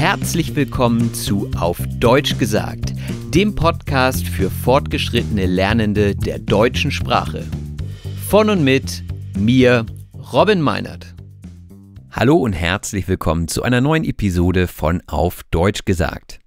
Herzlich willkommen zu Auf Deutsch gesagt, dem Podcast für fortgeschrittene Lernende der deutschen Sprache. Von und mit mir, Robin Meinert. Hallo und herzlich willkommen zu einer neuen Episode von Auf Deutsch gesagt.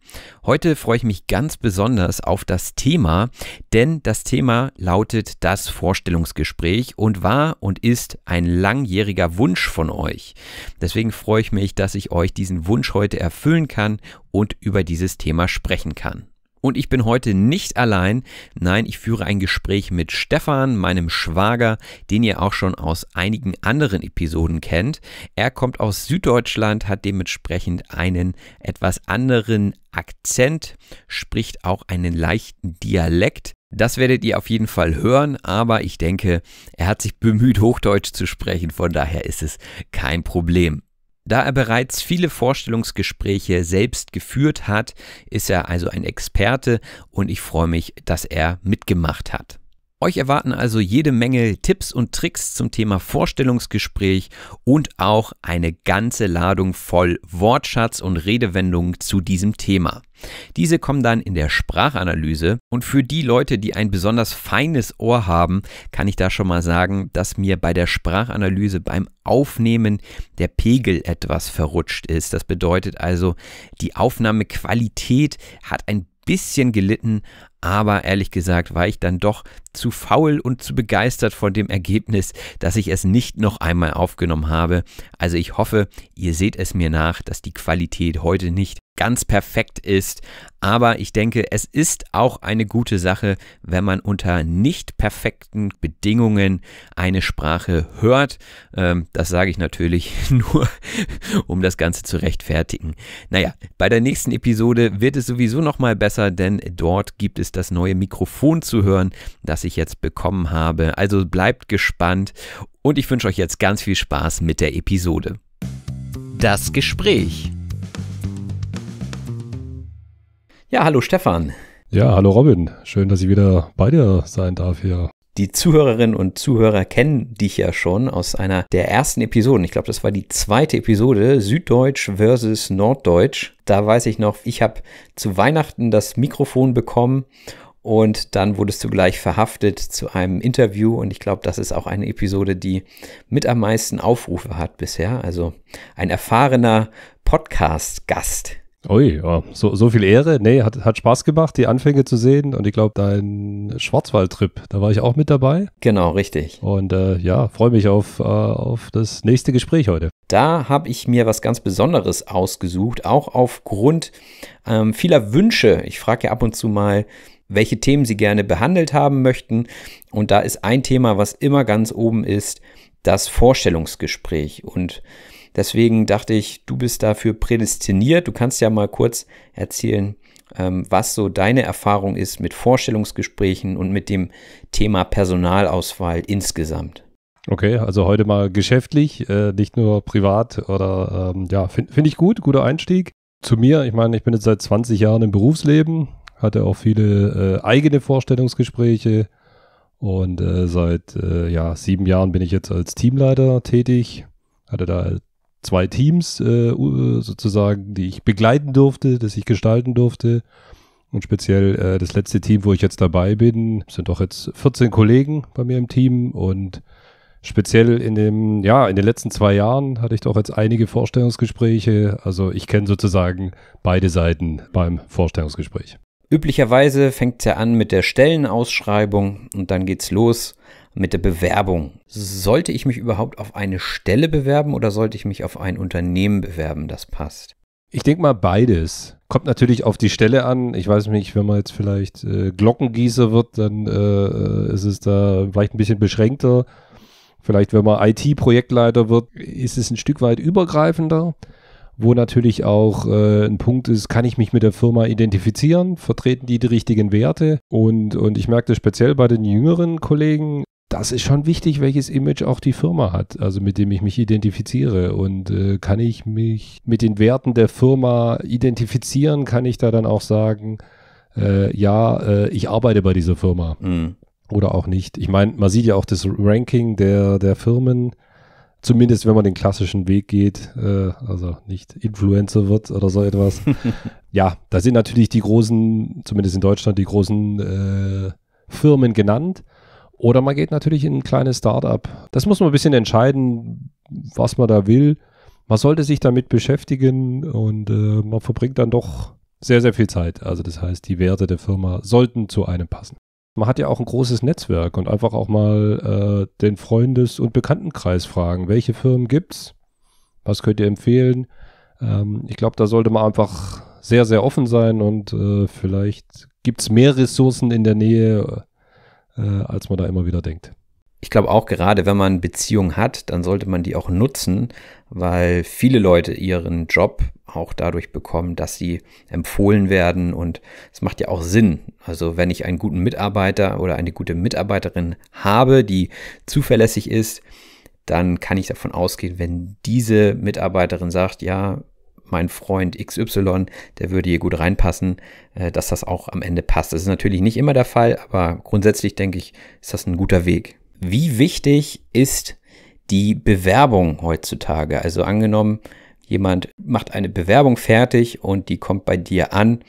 Heute freue ich mich ganz besonders auf das Thema, denn das Thema lautet das Vorstellungsgespräch und war und ist ein langjähriger Wunsch von euch. Deswegen freue ich mich, dass ich euch diesen Wunsch heute erfüllen kann und über dieses Thema sprechen kann. Und ich bin heute nicht allein. Nein, ich führe ein Gespräch mit Stefan, meinem Schwager, den ihr auch schon aus einigen anderen Episoden kennt. Er kommt aus Süddeutschland, hat dementsprechend einen etwas anderen Akzent, spricht auch einen leichten Dialekt. Das werdet ihr auf jeden Fall hören, aber ich denke, er hat sich bemüht, Hochdeutsch zu sprechen, von daher ist es kein Problem. Da er bereits viele Vorstellungsgespräche selbst geführt hat, ist er also ein Experte und ich freue mich, dass er mitgemacht hat. Euch erwarten also jede Menge Tipps und Tricks zum Thema Vorstellungsgespräch und auch eine ganze Ladung voll Wortschatz und Redewendungen zu diesem Thema. Diese kommen dann in der Sprachanalyse und für die Leute, die ein besonders feines Ohr haben, kann ich da schon mal sagen, dass mir bei der Sprachanalyse beim Aufnehmen der Pegel etwas verrutscht ist. Das bedeutet also, die Aufnahmequalität hat ein bisschen gelitten, aber ehrlich gesagt war ich dann doch zu faul und zu begeistert von dem Ergebnis, dass ich es nicht noch einmal aufgenommen habe. Also ich hoffe, ihr seht es mir nach, dass die Qualität heute nicht ganz perfekt ist. Aber ich denke, es ist auch eine gute Sache, wenn man unter nicht perfekten Bedingungen eine Sprache hört. Ähm, das sage ich natürlich nur, um das Ganze zu rechtfertigen. Naja, bei der nächsten Episode wird es sowieso nochmal besser, denn dort gibt es das neue Mikrofon zu hören, das ich jetzt bekommen habe. Also bleibt gespannt und ich wünsche euch jetzt ganz viel Spaß mit der Episode. Das Gespräch. Ja, hallo Stefan. Ja, hallo Robin. Schön, dass ich wieder bei dir sein darf hier. Die Zuhörerinnen und Zuhörer kennen dich ja schon aus einer der ersten Episoden. Ich glaube, das war die zweite Episode Süddeutsch versus Norddeutsch. Da weiß ich noch, ich habe zu Weihnachten das Mikrofon bekommen und dann wurdest du gleich verhaftet zu einem Interview und ich glaube, das ist auch eine Episode, die mit am meisten Aufrufe hat bisher. Also ein erfahrener Podcast-Gast. Ui, ja. so, so viel Ehre. Nee, hat, hat Spaß gemacht, die Anfänge zu sehen. Und ich glaube, dein Schwarzwald-Trip, da war ich auch mit dabei. Genau, richtig. Und äh, ja, freue mich auf, äh, auf das nächste Gespräch heute. Da habe ich mir was ganz Besonderes ausgesucht, auch aufgrund ähm, vieler Wünsche. Ich frage ja ab und zu mal, welche Themen Sie gerne behandelt haben möchten. Und da ist ein Thema, was immer ganz oben ist, das Vorstellungsgespräch. Und Deswegen dachte ich, du bist dafür prädestiniert. Du kannst ja mal kurz erzählen, ähm, was so deine Erfahrung ist mit Vorstellungsgesprächen und mit dem Thema Personalauswahl insgesamt. Okay, also heute mal geschäftlich, äh, nicht nur privat oder ähm, ja, finde find ich gut, guter Einstieg. Zu mir, ich meine, ich bin jetzt seit 20 Jahren im Berufsleben, hatte auch viele äh, eigene Vorstellungsgespräche und äh, seit äh, ja, sieben Jahren bin ich jetzt als Teamleiter tätig, hatte da zwei Teams äh, sozusagen, die ich begleiten durfte, das ich gestalten durfte. Und speziell äh, das letzte Team, wo ich jetzt dabei bin, sind doch jetzt 14 Kollegen bei mir im Team und speziell in dem, ja, in den letzten zwei Jahren hatte ich doch jetzt einige Vorstellungsgespräche. Also ich kenne sozusagen beide Seiten beim Vorstellungsgespräch. Üblicherweise fängt es ja an mit der Stellenausschreibung und dann geht's los mit der Bewerbung. Sollte ich mich überhaupt auf eine Stelle bewerben oder sollte ich mich auf ein Unternehmen bewerben, das passt? Ich denke mal beides. Kommt natürlich auf die Stelle an. Ich weiß nicht, wenn man jetzt vielleicht äh, Glockengießer wird, dann äh, äh ist es da vielleicht ein bisschen beschränkter. Vielleicht, wenn man IT-Projektleiter wird, ist es ein Stück weit übergreifender. Wo natürlich auch äh, ein Punkt ist, kann ich mich mit der Firma identifizieren? Vertreten die die richtigen Werte? Und, und ich merke das speziell bei den jüngeren Kollegen, das ist schon wichtig, welches Image auch die Firma hat, also mit dem ich mich identifiziere. Und äh, kann ich mich mit den Werten der Firma identifizieren, kann ich da dann auch sagen, äh, ja, äh, ich arbeite bei dieser Firma. Mhm. Oder auch nicht. Ich meine, man sieht ja auch das Ranking der, der Firmen, zumindest wenn man den klassischen Weg geht, äh, also nicht Influencer wird oder so etwas. ja, da sind natürlich die großen, zumindest in Deutschland, die großen äh, Firmen genannt. Oder man geht natürlich in ein kleines Start-up. Das muss man ein bisschen entscheiden, was man da will. Man sollte sich damit beschäftigen und äh, man verbringt dann doch sehr, sehr viel Zeit. Also das heißt, die Werte der Firma sollten zu einem passen. Man hat ja auch ein großes Netzwerk und einfach auch mal äh, den Freundes- und Bekanntenkreis fragen, welche Firmen gibt es? Was könnt ihr empfehlen? Ähm, ich glaube, da sollte man einfach sehr, sehr offen sein und äh, vielleicht es mehr Ressourcen in der Nähe, äh, als man da immer wieder denkt. Ich glaube auch gerade, wenn man Beziehungen hat, dann sollte man die auch nutzen, weil viele Leute ihren Job auch dadurch bekommen, dass sie empfohlen werden und es macht ja auch Sinn. Also wenn ich einen guten Mitarbeiter oder eine gute Mitarbeiterin habe, die zuverlässig ist, dann kann ich davon ausgehen, wenn diese Mitarbeiterin sagt, ja, mein Freund XY, der würde hier gut reinpassen, äh, dass das auch am Ende passt. Das ist natürlich nicht immer der Fall, aber grundsätzlich denke ich, ist das ein guter Weg. Wie wichtig ist die Bewerbung heutzutage? Also angenommen, jemand macht eine Bewerbung fertig und die kommt bei dir an.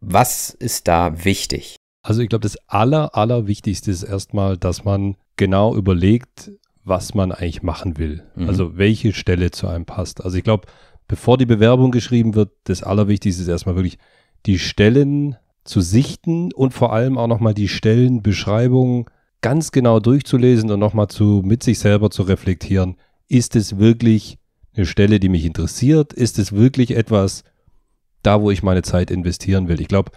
Was ist da wichtig? Also ich glaube, das Aller, Allerwichtigste ist erstmal, dass man genau überlegt, was man eigentlich machen will. Mhm. Also welche Stelle zu einem passt. Also ich glaube, bevor die Bewerbung geschrieben wird, das Allerwichtigste ist erstmal wirklich die Stellen zu sichten und vor allem auch nochmal die Stellenbeschreibung ganz genau durchzulesen und nochmal zu, mit sich selber zu reflektieren. Ist es wirklich eine Stelle, die mich interessiert? Ist es wirklich etwas, da wo ich meine Zeit investieren will? Ich glaube,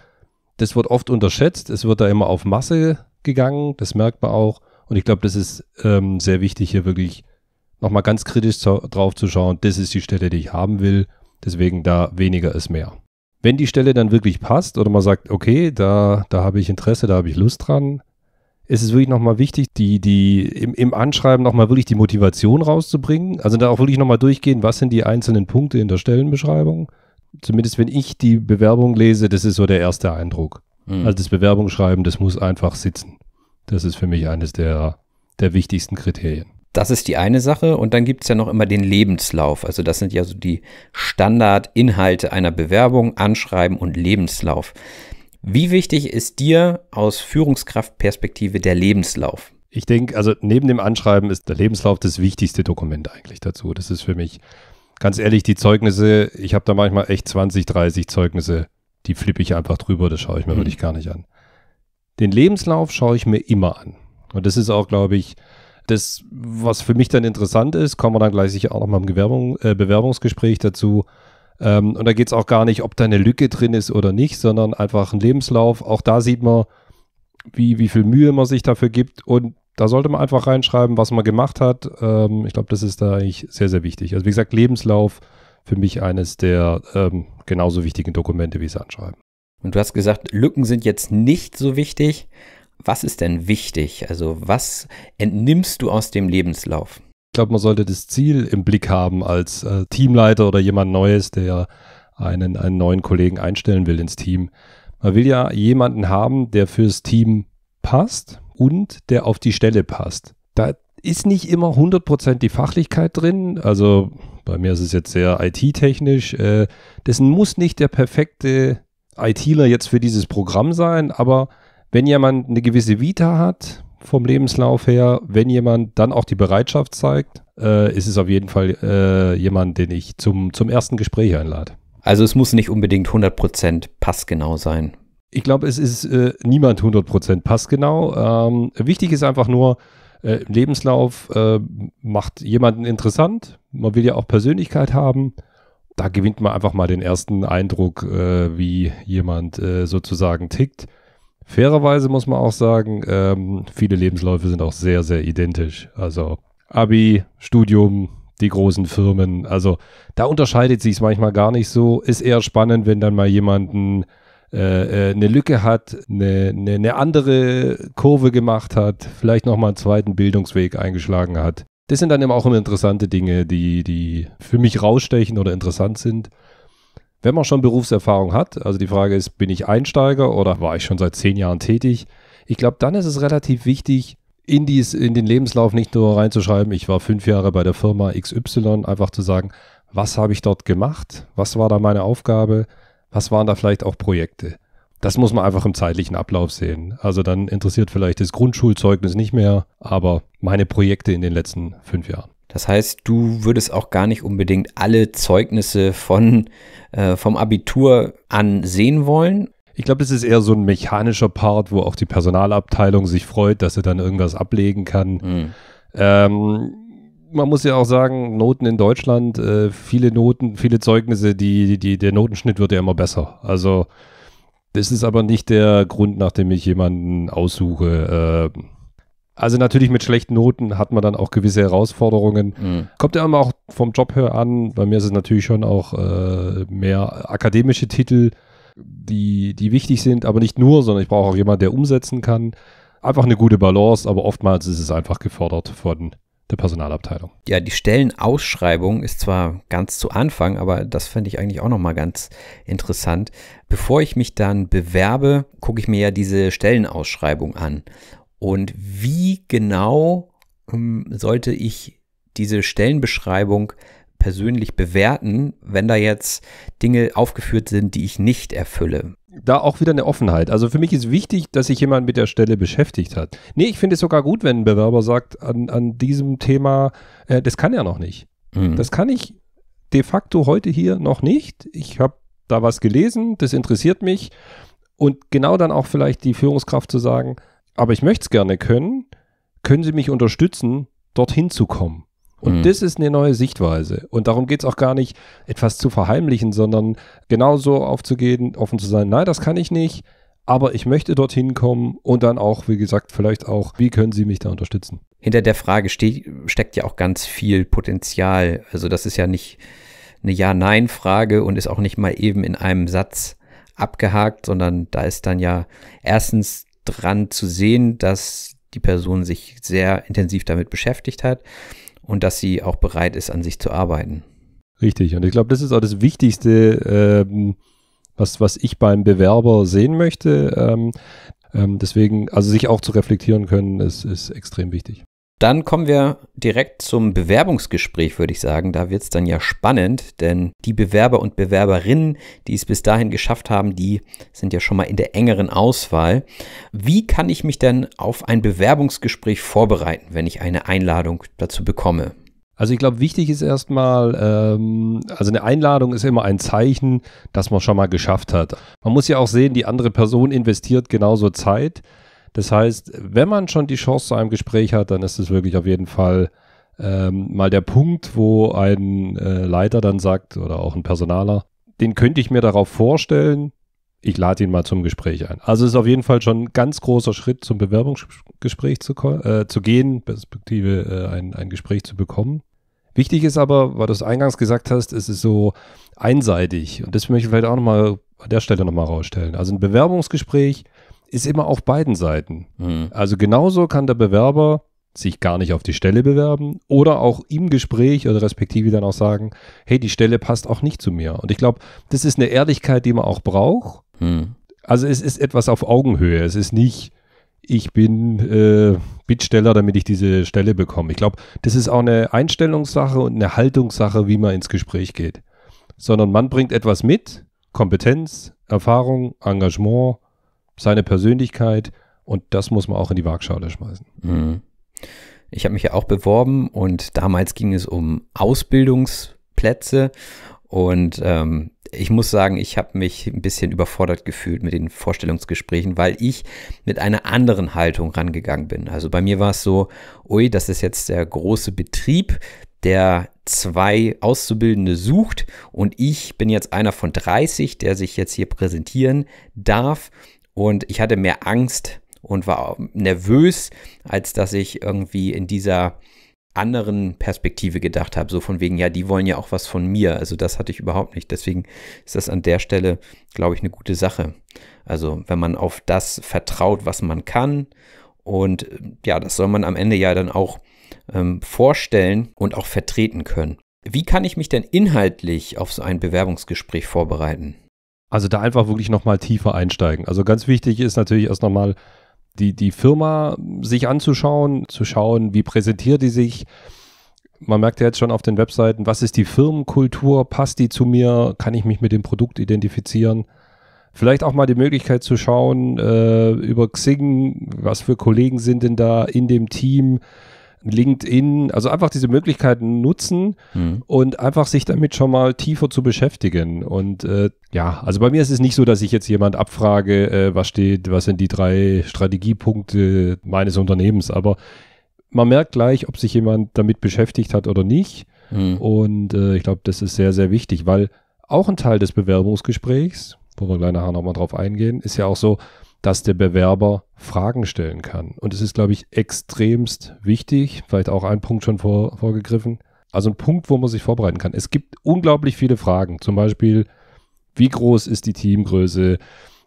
das wird oft unterschätzt. Es wird da immer auf Masse gegangen. Das merkt man auch. Und ich glaube, das ist ähm, sehr wichtig, hier wirklich nochmal ganz kritisch drauf zu schauen, das ist die Stelle, die ich haben will. Deswegen da weniger ist mehr. Wenn die Stelle dann wirklich passt oder man sagt, okay, da, da habe ich Interesse, da habe ich Lust dran, ist es wirklich nochmal wichtig, die, die im, im Anschreiben nochmal wirklich die Motivation rauszubringen. Also da auch wirklich nochmal durchgehen, was sind die einzelnen Punkte in der Stellenbeschreibung. Zumindest wenn ich die Bewerbung lese, das ist so der erste Eindruck. Mhm. Also das Bewerbungsschreiben, das muss einfach sitzen. Das ist für mich eines der, der wichtigsten Kriterien. Das ist die eine Sache. Und dann gibt es ja noch immer den Lebenslauf. Also das sind ja so die Standardinhalte einer Bewerbung, Anschreiben und Lebenslauf. Wie wichtig ist dir aus Führungskraftperspektive der Lebenslauf? Ich denke, also neben dem Anschreiben ist der Lebenslauf das wichtigste Dokument eigentlich dazu. Das ist für mich ganz ehrlich die Zeugnisse. Ich habe da manchmal echt 20, 30 Zeugnisse, die flippe ich einfach drüber. Das schaue ich mir hm. wirklich gar nicht an. Den Lebenslauf schaue ich mir immer an. Und das ist auch, glaube ich, das, was für mich dann interessant ist, kommen wir dann gleich sicher auch noch mal im Gewerbung, äh, Bewerbungsgespräch dazu. Ähm, und da geht es auch gar nicht, ob da eine Lücke drin ist oder nicht, sondern einfach ein Lebenslauf. Auch da sieht man, wie, wie viel Mühe man sich dafür gibt. Und da sollte man einfach reinschreiben, was man gemacht hat. Ähm, ich glaube, das ist da eigentlich sehr, sehr wichtig. Also wie gesagt, Lebenslauf für mich eines der ähm, genauso wichtigen Dokumente wie es Anschreiben. Und du hast gesagt, Lücken sind jetzt nicht so wichtig was ist denn wichtig? Also was entnimmst du aus dem Lebenslauf? Ich glaube, man sollte das Ziel im Blick haben als äh, Teamleiter oder jemand Neues, der einen, einen neuen Kollegen einstellen will ins Team. Man will ja jemanden haben, der fürs Team passt und der auf die Stelle passt. Da ist nicht immer 100% die Fachlichkeit drin. Also bei mir ist es jetzt sehr IT-technisch. Äh, dessen muss nicht der perfekte ITler jetzt für dieses Programm sein, aber wenn jemand eine gewisse Vita hat vom Lebenslauf her, wenn jemand dann auch die Bereitschaft zeigt, äh, ist es auf jeden Fall äh, jemand, den ich zum, zum ersten Gespräch einlade. Also es muss nicht unbedingt 100% passgenau sein. Ich glaube, es ist äh, niemand 100% passgenau. Ähm, wichtig ist einfach nur, äh, Lebenslauf äh, macht jemanden interessant. Man will ja auch Persönlichkeit haben. Da gewinnt man einfach mal den ersten Eindruck, äh, wie jemand äh, sozusagen tickt. Fairerweise muss man auch sagen, ähm, viele Lebensläufe sind auch sehr, sehr identisch. Also Abi, Studium, die großen Firmen. Also da unterscheidet sich es manchmal gar nicht so. Ist eher spannend, wenn dann mal jemanden äh, äh, eine Lücke hat, eine, eine, eine andere Kurve gemacht hat, vielleicht nochmal einen zweiten Bildungsweg eingeschlagen hat. Das sind dann eben auch immer interessante Dinge, die, die für mich rausstechen oder interessant sind. Wenn man schon Berufserfahrung hat, also die Frage ist, bin ich Einsteiger oder war ich schon seit zehn Jahren tätig? Ich glaube, dann ist es relativ wichtig, in, dies, in den Lebenslauf nicht nur reinzuschreiben, ich war fünf Jahre bei der Firma XY, einfach zu sagen, was habe ich dort gemacht, was war da meine Aufgabe, was waren da vielleicht auch Projekte. Das muss man einfach im zeitlichen Ablauf sehen. Also dann interessiert vielleicht das Grundschulzeugnis nicht mehr, aber meine Projekte in den letzten fünf Jahren. Das heißt, du würdest auch gar nicht unbedingt alle Zeugnisse von, äh, vom Abitur an sehen wollen. Ich glaube, das ist eher so ein mechanischer Part, wo auch die Personalabteilung sich freut, dass sie dann irgendwas ablegen kann. Mhm. Ähm, man muss ja auch sagen, Noten in Deutschland, äh, viele Noten, viele Zeugnisse, die, die, der Notenschnitt wird ja immer besser. Also das ist aber nicht der Grund, nach dem ich jemanden aussuche. Äh, also natürlich mit schlechten Noten hat man dann auch gewisse Herausforderungen. Mhm. Kommt ja immer auch vom Job her an. Bei mir ist es natürlich schon auch äh, mehr akademische Titel, die, die wichtig sind, aber nicht nur, sondern ich brauche auch jemanden, der umsetzen kann. Einfach eine gute Balance, aber oftmals ist es einfach gefordert von der Personalabteilung. Ja, die Stellenausschreibung ist zwar ganz zu Anfang, aber das fände ich eigentlich auch nochmal ganz interessant. Bevor ich mich dann bewerbe, gucke ich mir ja diese Stellenausschreibung an. Und wie genau ähm, sollte ich diese Stellenbeschreibung persönlich bewerten, wenn da jetzt Dinge aufgeführt sind, die ich nicht erfülle? Da auch wieder eine Offenheit. Also für mich ist wichtig, dass sich jemand mit der Stelle beschäftigt hat. Nee, ich finde es sogar gut, wenn ein Bewerber sagt, an, an diesem Thema, äh, das kann er noch nicht. Mhm. Das kann ich de facto heute hier noch nicht. Ich habe da was gelesen, das interessiert mich. Und genau dann auch vielleicht die Führungskraft zu sagen, aber ich möchte es gerne können, können Sie mich unterstützen, dorthin zu kommen? Und mhm. das ist eine neue Sichtweise. Und darum geht es auch gar nicht, etwas zu verheimlichen, sondern genauso aufzugehen, offen zu sein, nein, das kann ich nicht, aber ich möchte dorthin kommen und dann auch, wie gesagt, vielleicht auch, wie können Sie mich da unterstützen? Hinter der Frage ste steckt ja auch ganz viel Potenzial. Also das ist ja nicht eine Ja-Nein-Frage und ist auch nicht mal eben in einem Satz abgehakt, sondern da ist dann ja erstens dran zu sehen, dass die Person sich sehr intensiv damit beschäftigt hat und dass sie auch bereit ist, an sich zu arbeiten. Richtig, und ich glaube, das ist auch das Wichtigste, ähm, was, was ich beim Bewerber sehen möchte. Ähm, ähm, deswegen, also sich auch zu reflektieren können, ist, ist extrem wichtig. Dann kommen wir direkt zum Bewerbungsgespräch, würde ich sagen. Da wird es dann ja spannend, denn die Bewerber und Bewerberinnen, die es bis dahin geschafft haben, die sind ja schon mal in der engeren Auswahl. Wie kann ich mich denn auf ein Bewerbungsgespräch vorbereiten, wenn ich eine Einladung dazu bekomme? Also ich glaube, wichtig ist erstmal, ähm, also eine Einladung ist immer ein Zeichen, dass man schon mal geschafft hat. Man muss ja auch sehen, die andere Person investiert genauso Zeit. Das heißt, wenn man schon die Chance zu einem Gespräch hat, dann ist es wirklich auf jeden Fall ähm, mal der Punkt, wo ein äh, Leiter dann sagt oder auch ein Personaler, den könnte ich mir darauf vorstellen, ich lade ihn mal zum Gespräch ein. Also ist auf jeden Fall schon ein ganz großer Schritt, zum Bewerbungsgespräch zu, äh, zu gehen, perspektive äh, ein, ein Gespräch zu bekommen. Wichtig ist aber, weil du es eingangs gesagt hast, es ist so einseitig. Und das möchte ich vielleicht auch nochmal an der Stelle nochmal rausstellen. Also ein Bewerbungsgespräch ist immer auf beiden Seiten. Mhm. Also genauso kann der Bewerber sich gar nicht auf die Stelle bewerben oder auch im Gespräch oder respektive dann auch sagen, hey, die Stelle passt auch nicht zu mir. Und ich glaube, das ist eine Ehrlichkeit, die man auch braucht. Mhm. Also es ist etwas auf Augenhöhe. Es ist nicht, ich bin äh, Bittsteller, damit ich diese Stelle bekomme. Ich glaube, das ist auch eine Einstellungssache und eine Haltungssache, wie man ins Gespräch geht. Sondern man bringt etwas mit, Kompetenz, Erfahrung, Engagement, seine Persönlichkeit und das muss man auch in die Waagschale schmeißen. Mhm. Ich habe mich ja auch beworben und damals ging es um Ausbildungsplätze und ähm, ich muss sagen, ich habe mich ein bisschen überfordert gefühlt mit den Vorstellungsgesprächen, weil ich mit einer anderen Haltung rangegangen bin. Also bei mir war es so, ui, das ist jetzt der große Betrieb, der zwei Auszubildende sucht und ich bin jetzt einer von 30, der sich jetzt hier präsentieren darf und ich hatte mehr Angst und war nervös, als dass ich irgendwie in dieser anderen Perspektive gedacht habe, so von wegen, ja, die wollen ja auch was von mir. Also das hatte ich überhaupt nicht. Deswegen ist das an der Stelle, glaube ich, eine gute Sache. Also wenn man auf das vertraut, was man kann und ja, das soll man am Ende ja dann auch ähm, vorstellen und auch vertreten können. Wie kann ich mich denn inhaltlich auf so ein Bewerbungsgespräch vorbereiten? Also da einfach wirklich nochmal tiefer einsteigen. Also ganz wichtig ist natürlich erst nochmal die, die Firma sich anzuschauen, zu schauen, wie präsentiert die sich. Man merkt ja jetzt schon auf den Webseiten, was ist die Firmenkultur, passt die zu mir, kann ich mich mit dem Produkt identifizieren. Vielleicht auch mal die Möglichkeit zu schauen äh, über Xing, was für Kollegen sind denn da in dem Team, LinkedIn, also einfach diese Möglichkeiten nutzen mhm. und einfach sich damit schon mal tiefer zu beschäftigen. Und äh, ja, also bei mir ist es nicht so, dass ich jetzt jemand abfrage, äh, was steht, was sind die drei Strategiepunkte meines Unternehmens, aber man merkt gleich, ob sich jemand damit beschäftigt hat oder nicht. Mhm. Und äh, ich glaube, das ist sehr, sehr wichtig, weil auch ein Teil des Bewerbungsgesprächs, wo wir gleich nachher nochmal drauf eingehen, ist ja auch so, dass der Bewerber Fragen stellen kann. Und es ist, glaube ich, extremst wichtig, vielleicht auch ein Punkt schon vor, vorgegriffen, also ein Punkt, wo man sich vorbereiten kann. Es gibt unglaublich viele Fragen, zum Beispiel, wie groß ist die Teamgröße? Äh,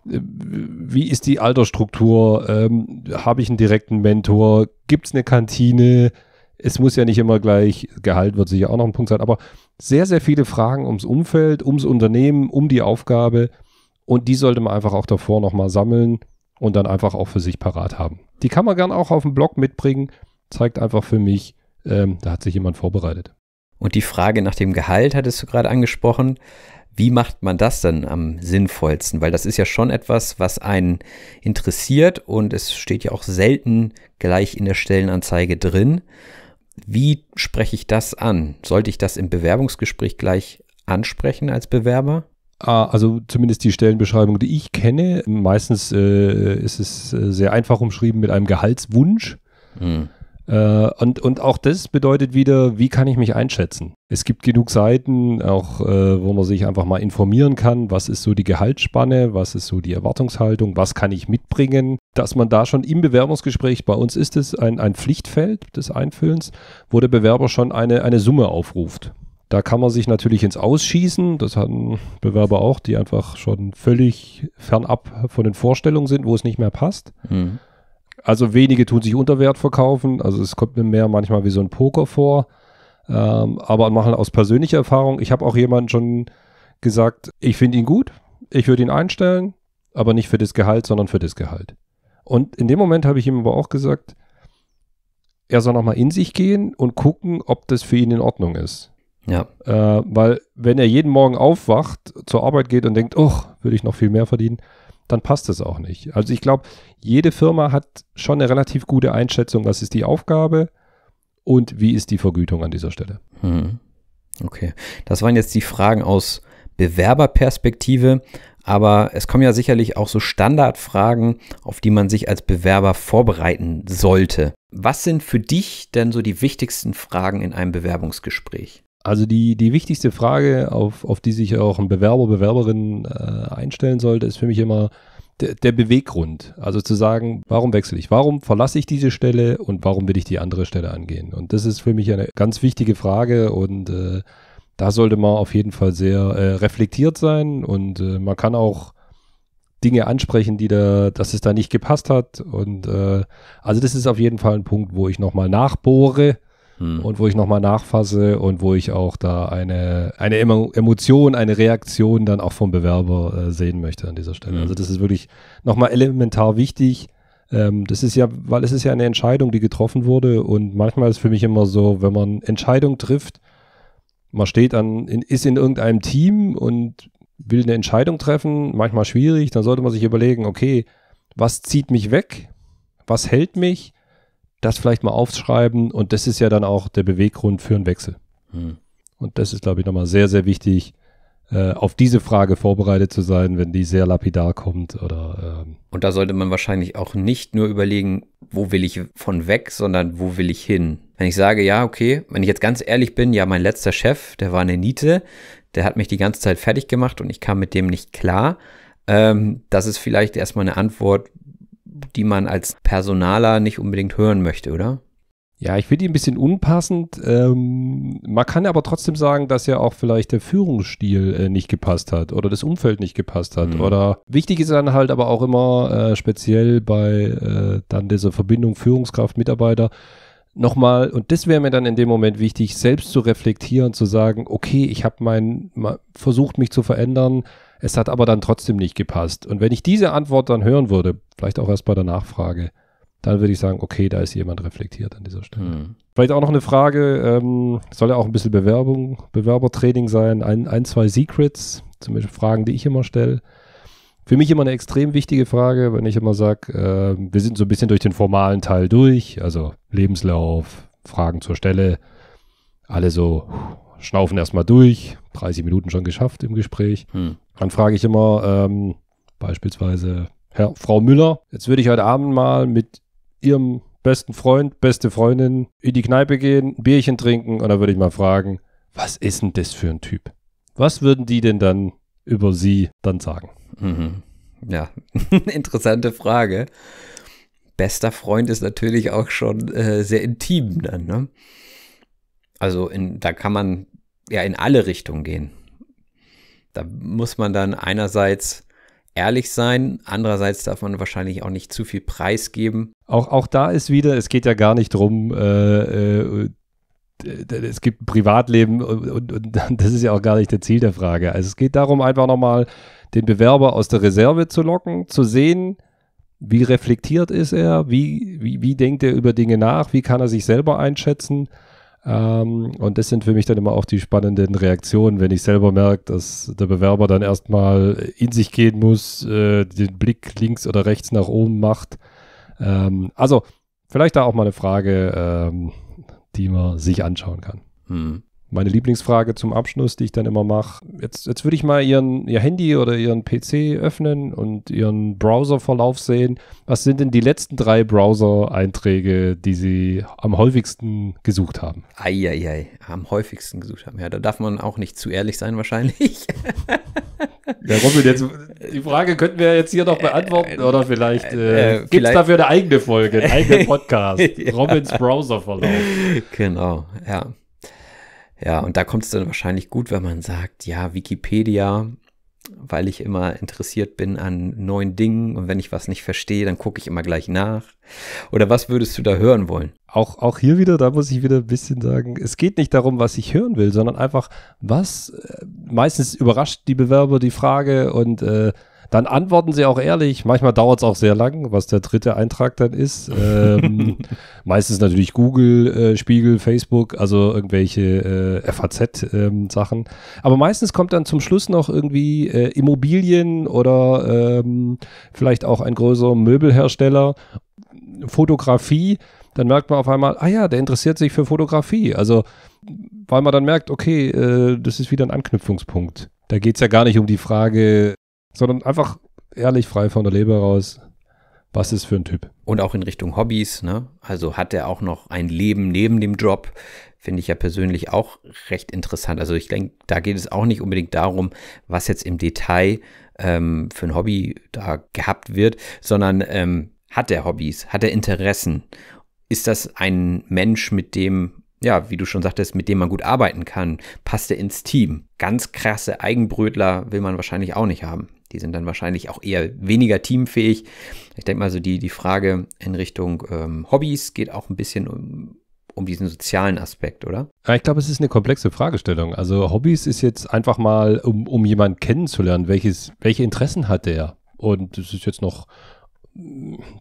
wie ist die Altersstruktur? Ähm, Habe ich einen direkten Mentor? Gibt es eine Kantine? Es muss ja nicht immer gleich, Gehalt wird sicher auch noch ein Punkt sein, aber sehr, sehr viele Fragen ums Umfeld, ums Unternehmen, um die Aufgabe. Und die sollte man einfach auch davor nochmal sammeln, und dann einfach auch für sich parat haben. Die kann man gern auch auf dem Blog mitbringen. Zeigt einfach für mich, ähm, da hat sich jemand vorbereitet. Und die Frage nach dem Gehalt hattest du gerade angesprochen. Wie macht man das denn am sinnvollsten? Weil das ist ja schon etwas, was einen interessiert und es steht ja auch selten gleich in der Stellenanzeige drin. Wie spreche ich das an? Sollte ich das im Bewerbungsgespräch gleich ansprechen als Bewerber? Ah, also zumindest die Stellenbeschreibung, die ich kenne. Meistens äh, ist es äh, sehr einfach umschrieben mit einem Gehaltswunsch. Mhm. Äh, und, und auch das bedeutet wieder, wie kann ich mich einschätzen? Es gibt genug Seiten, auch äh, wo man sich einfach mal informieren kann, was ist so die Gehaltsspanne, was ist so die Erwartungshaltung, was kann ich mitbringen, dass man da schon im Bewerbungsgespräch, bei uns ist es ein, ein Pflichtfeld des Einfüllens, wo der Bewerber schon eine, eine Summe aufruft. Da kann man sich natürlich ins Ausschießen. Das hatten Bewerber auch, die einfach schon völlig fernab von den Vorstellungen sind, wo es nicht mehr passt. Mhm. Also wenige tun sich unter Wert verkaufen. Also es kommt mir mehr manchmal wie so ein Poker vor. Ähm, aber machen aus persönlicher Erfahrung. Ich habe auch jemanden schon gesagt, ich finde ihn gut, ich würde ihn einstellen, aber nicht für das Gehalt, sondern für das Gehalt. Und in dem Moment habe ich ihm aber auch gesagt, er soll nochmal in sich gehen und gucken, ob das für ihn in Ordnung ist. Ja. Äh, weil wenn er jeden Morgen aufwacht, zur Arbeit geht und denkt, oh, würde ich noch viel mehr verdienen, dann passt das auch nicht. Also ich glaube, jede Firma hat schon eine relativ gute Einschätzung, was ist die Aufgabe und wie ist die Vergütung an dieser Stelle. Hm. Okay, das waren jetzt die Fragen aus Bewerberperspektive, aber es kommen ja sicherlich auch so Standardfragen, auf die man sich als Bewerber vorbereiten sollte. Was sind für dich denn so die wichtigsten Fragen in einem Bewerbungsgespräch? Also die, die wichtigste Frage, auf, auf die sich auch ein Bewerber, Bewerberin äh, einstellen sollte, ist für mich immer der, der Beweggrund. Also zu sagen, warum wechsle ich? Warum verlasse ich diese Stelle und warum will ich die andere Stelle angehen? Und das ist für mich eine ganz wichtige Frage und äh, da sollte man auf jeden Fall sehr äh, reflektiert sein und äh, man kann auch Dinge ansprechen, die da, dass es da nicht gepasst hat. Und äh, also das ist auf jeden Fall ein Punkt, wo ich nochmal nachbohre hm. und wo ich nochmal nachfasse und wo ich auch da eine, eine Emotion, eine Reaktion dann auch vom Bewerber äh, sehen möchte an dieser Stelle. Hm. Also das ist wirklich nochmal elementar wichtig. Ähm, das ist ja, weil es ist ja eine Entscheidung, die getroffen wurde und manchmal ist für mich immer so, wenn man Entscheidung trifft, man steht an, in, ist in irgendeinem Team und will eine Entscheidung treffen, manchmal schwierig, dann sollte man sich überlegen, okay, was zieht mich weg? Was hält mich? das vielleicht mal aufschreiben und das ist ja dann auch der Beweggrund für einen Wechsel. Hm. Und das ist, glaube ich, nochmal sehr, sehr wichtig, äh, auf diese Frage vorbereitet zu sein, wenn die sehr lapidar kommt oder. Ähm und da sollte man wahrscheinlich auch nicht nur überlegen, wo will ich von weg, sondern wo will ich hin. Wenn ich sage, ja, okay, wenn ich jetzt ganz ehrlich bin, ja, mein letzter Chef, der war eine Niete, der hat mich die ganze Zeit fertig gemacht und ich kam mit dem nicht klar. Ähm, das ist vielleicht erstmal eine Antwort, die man als Personaler nicht unbedingt hören möchte, oder? Ja, ich finde die ein bisschen unpassend. Ähm, man kann aber trotzdem sagen, dass ja auch vielleicht der Führungsstil äh, nicht gepasst hat oder das Umfeld nicht gepasst hat. Mhm. Oder wichtig ist dann halt aber auch immer äh, speziell bei äh, dann dieser Verbindung Führungskraft-Mitarbeiter nochmal, und das wäre mir dann in dem Moment wichtig, selbst zu reflektieren, zu sagen, okay, ich habe versucht, mich zu verändern es hat aber dann trotzdem nicht gepasst. Und wenn ich diese Antwort dann hören würde, vielleicht auch erst bei der Nachfrage, dann würde ich sagen, okay, da ist jemand reflektiert an dieser Stelle. Mhm. Vielleicht auch noch eine Frage, ähm, soll ja auch ein bisschen Bewerbung, Bewerbertraining sein, ein, ein, zwei Secrets, zum Beispiel Fragen, die ich immer stelle. Für mich immer eine extrem wichtige Frage, wenn ich immer sage, äh, wir sind so ein bisschen durch den formalen Teil durch, also Lebenslauf, Fragen zur Stelle, alle so schnaufen erstmal durch, 30 Minuten schon geschafft im Gespräch. Mhm. Dann frage ich immer ähm, beispielsweise Herr, Frau Müller, jetzt würde ich heute Abend mal mit Ihrem besten Freund, beste Freundin in die Kneipe gehen, ein Bierchen trinken und dann würde ich mal fragen, was ist denn das für ein Typ? Was würden die denn dann über Sie dann sagen? Mhm. Ja, interessante Frage. Bester Freund ist natürlich auch schon äh, sehr intim dann, ne? Also in, da kann man ja in alle Richtungen gehen. Da muss man dann einerseits ehrlich sein, andererseits darf man wahrscheinlich auch nicht zu viel preisgeben. Auch, auch da ist wieder, es geht ja gar nicht drum, äh, äh, es gibt Privatleben und, und, und, das ist ja auch gar nicht der Ziel der Frage. Also es geht darum, einfach nochmal den Bewerber aus der Reserve zu locken, zu sehen, wie reflektiert ist er, wie, wie, wie denkt er über Dinge nach, wie kann er sich selber einschätzen ähm, und das sind für mich dann immer auch die spannenden Reaktionen, wenn ich selber merke, dass der Bewerber dann erstmal in sich gehen muss, äh, den Blick links oder rechts nach oben macht. Ähm, also vielleicht da auch mal eine Frage, ähm, die man sich anschauen kann. Hm meine Lieblingsfrage zum Abschluss, die ich dann immer mache. Jetzt, jetzt würde ich mal ihren, Ihr Handy oder Ihren PC öffnen und Ihren Browserverlauf sehen. Was sind denn die letzten drei Browser-Einträge, die Sie am häufigsten gesucht haben? Eieiei, ei, ei. am häufigsten gesucht haben. Ja, da darf man auch nicht zu ehrlich sein, wahrscheinlich. Ja, Robin, jetzt, die Frage könnten wir jetzt hier noch beantworten äh, äh, oder vielleicht äh, äh gibt es dafür eine eigene Folge, einen eigenen Podcast. Robins Browser-Verlauf. Genau, ja. Ja, und da kommt es dann wahrscheinlich gut, wenn man sagt, ja, Wikipedia, weil ich immer interessiert bin an neuen Dingen und wenn ich was nicht verstehe, dann gucke ich immer gleich nach. Oder was würdest du da hören wollen? Auch, auch hier wieder, da muss ich wieder ein bisschen sagen, es geht nicht darum, was ich hören will, sondern einfach, was äh, meistens überrascht die Bewerber die Frage und äh, dann antworten sie auch ehrlich. Manchmal dauert es auch sehr lang, was der dritte Eintrag dann ist. Ähm, meistens natürlich Google, äh, Spiegel, Facebook, also irgendwelche äh, FAZ-Sachen. Ähm, Aber meistens kommt dann zum Schluss noch irgendwie äh, Immobilien oder ähm, vielleicht auch ein größerer Möbelhersteller, Fotografie. Dann merkt man auf einmal, ah ja, der interessiert sich für Fotografie. Also, weil man dann merkt, okay, äh, das ist wieder ein Anknüpfungspunkt. Da geht es ja gar nicht um die Frage, sondern einfach ehrlich frei von der Leber raus. Was ist für ein Typ? Und auch in Richtung Hobbys, ne? Also hat er auch noch ein Leben neben dem Job? Finde ich ja persönlich auch recht interessant. Also ich denke, da geht es auch nicht unbedingt darum, was jetzt im Detail ähm, für ein Hobby da gehabt wird, sondern ähm, hat er Hobbys? Hat er Interessen? Ist das ein Mensch, mit dem ja, wie du schon sagtest, mit dem man gut arbeiten kann, passt er ins Team. Ganz krasse Eigenbrötler will man wahrscheinlich auch nicht haben. Die sind dann wahrscheinlich auch eher weniger teamfähig. Ich denke mal so, die, die Frage in Richtung ähm, Hobbys geht auch ein bisschen um, um diesen sozialen Aspekt, oder? Ja, ich glaube, es ist eine komplexe Fragestellung. Also Hobbys ist jetzt einfach mal, um, um jemanden kennenzulernen, welches, welche Interessen hat der? Und das ist jetzt noch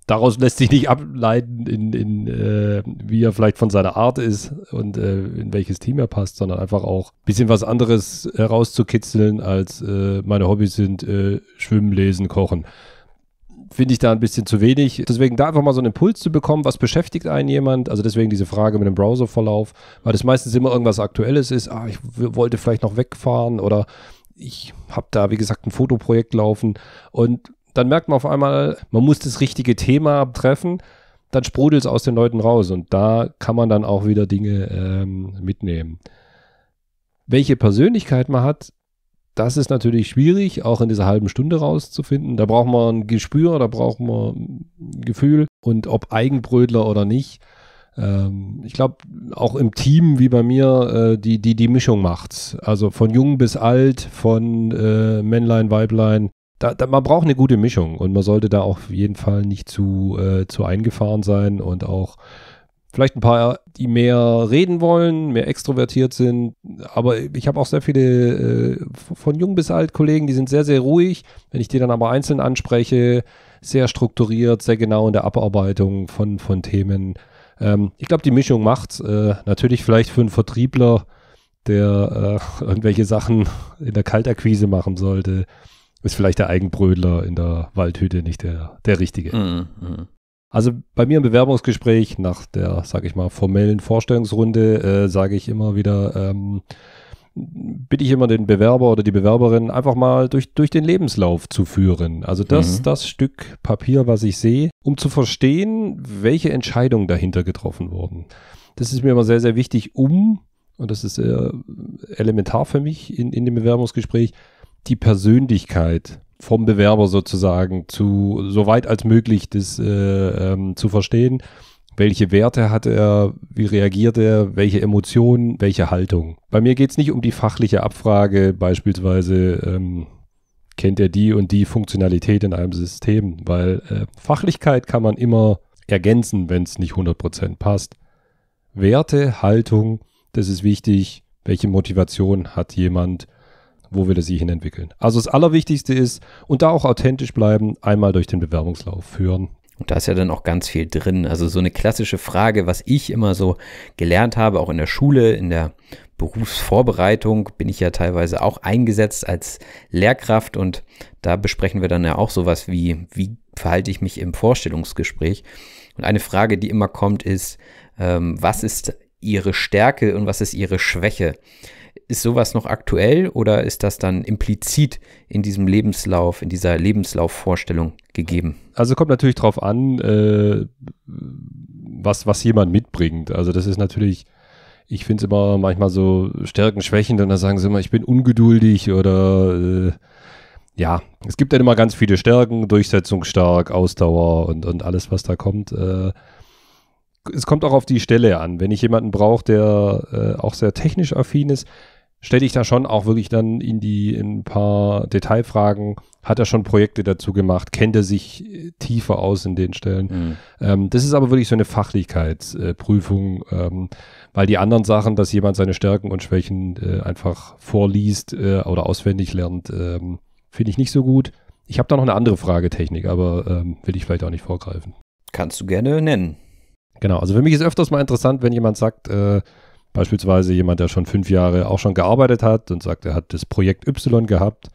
daraus lässt sich nicht ableiten, in, in, äh, wie er vielleicht von seiner Art ist und äh, in welches Team er passt, sondern einfach auch ein bisschen was anderes herauszukitzeln, als äh, meine Hobbys sind äh, Schwimmen, Lesen, Kochen. Finde ich da ein bisschen zu wenig. Deswegen da einfach mal so einen Impuls zu bekommen, was beschäftigt einen jemand. Also deswegen diese Frage mit dem Browserverlauf, weil das meistens immer irgendwas Aktuelles ist. Ah, ich wollte vielleicht noch wegfahren oder ich habe da, wie gesagt, ein Fotoprojekt laufen und dann merkt man auf einmal, man muss das richtige Thema treffen, dann sprudelt es aus den Leuten raus und da kann man dann auch wieder Dinge ähm, mitnehmen. Welche Persönlichkeit man hat, das ist natürlich schwierig, auch in dieser halben Stunde rauszufinden. Da braucht man ein Gespür, da braucht man ein Gefühl und ob Eigenbrötler oder nicht. Ähm, ich glaube, auch im Team wie bei mir, äh, die, die die Mischung macht. Also von jung bis alt, von äh, Männlein, Weiblein, da, da, man braucht eine gute Mischung und man sollte da auch auf jeden Fall nicht zu, äh, zu eingefahren sein und auch vielleicht ein paar, die mehr reden wollen, mehr extrovertiert sind. Aber ich habe auch sehr viele äh, von jung bis alt Kollegen, die sind sehr, sehr ruhig. Wenn ich die dann aber einzeln anspreche, sehr strukturiert, sehr genau in der Abarbeitung von, von Themen. Ähm, ich glaube, die Mischung macht's. Äh, natürlich vielleicht für einen Vertriebler, der äh, irgendwelche Sachen in der Kalterquise machen sollte ist vielleicht der Eigenbrödler in der Waldhütte nicht der, der richtige. Mhm, mhm. Also bei mir im Bewerbungsgespräch nach der, sag ich mal, formellen Vorstellungsrunde äh, sage ich immer wieder, ähm, bitte ich immer den Bewerber oder die Bewerberin einfach mal durch, durch den Lebenslauf zu führen. Also das, mhm. das Stück Papier, was ich sehe, um zu verstehen, welche Entscheidungen dahinter getroffen wurden. Das ist mir immer sehr, sehr wichtig, um, und das ist äh, elementar für mich in, in dem Bewerbungsgespräch, die Persönlichkeit vom Bewerber sozusagen zu so weit als möglich das äh, ähm, zu verstehen. Welche Werte hat er, wie reagiert er, welche Emotionen, welche Haltung. Bei mir geht es nicht um die fachliche Abfrage, beispielsweise ähm, kennt er die und die Funktionalität in einem System, weil äh, Fachlichkeit kann man immer ergänzen, wenn es nicht 100% passt. Werte, Haltung, das ist wichtig. Welche Motivation hat jemand? wo will er sich hin entwickeln. Also das Allerwichtigste ist, und da auch authentisch bleiben, einmal durch den Bewerbungslauf führen. Und da ist ja dann auch ganz viel drin. Also so eine klassische Frage, was ich immer so gelernt habe, auch in der Schule, in der Berufsvorbereitung bin ich ja teilweise auch eingesetzt als Lehrkraft und da besprechen wir dann ja auch sowas wie, wie verhalte ich mich im Vorstellungsgespräch? Und eine Frage, die immer kommt, ist, ähm, was ist Ihre Stärke und was ist Ihre Schwäche? ist sowas noch aktuell oder ist das dann implizit in diesem Lebenslauf, in dieser Lebenslaufvorstellung gegeben? Also kommt natürlich drauf an, äh, was, was jemand mitbringt. Also das ist natürlich, ich finde es immer manchmal so Stärken, Schwächen, dann sagen sie immer, ich bin ungeduldig oder äh, ja, es gibt dann immer ganz viele Stärken, Durchsetzungsstark, Ausdauer und, und alles, was da kommt. Äh, es kommt auch auf die Stelle an. Wenn ich jemanden brauche, der äh, auch sehr technisch affin ist, stelle ich da schon auch wirklich dann in die in ein paar Detailfragen. Hat er schon Projekte dazu gemacht? Kennt er sich äh, tiefer aus in den Stellen? Mhm. Ähm, das ist aber wirklich so eine Fachlichkeitsprüfung, äh, ähm, weil die anderen Sachen, dass jemand seine Stärken und Schwächen äh, einfach vorliest äh, oder auswendig lernt, ähm, finde ich nicht so gut. Ich habe da noch eine andere Fragetechnik, aber ähm, will ich vielleicht auch nicht vorgreifen. Kannst du gerne nennen. Genau, also für mich ist öfters mal interessant, wenn jemand sagt, äh, Beispielsweise jemand, der schon fünf Jahre auch schon gearbeitet hat und sagt, er hat das Projekt Y gehabt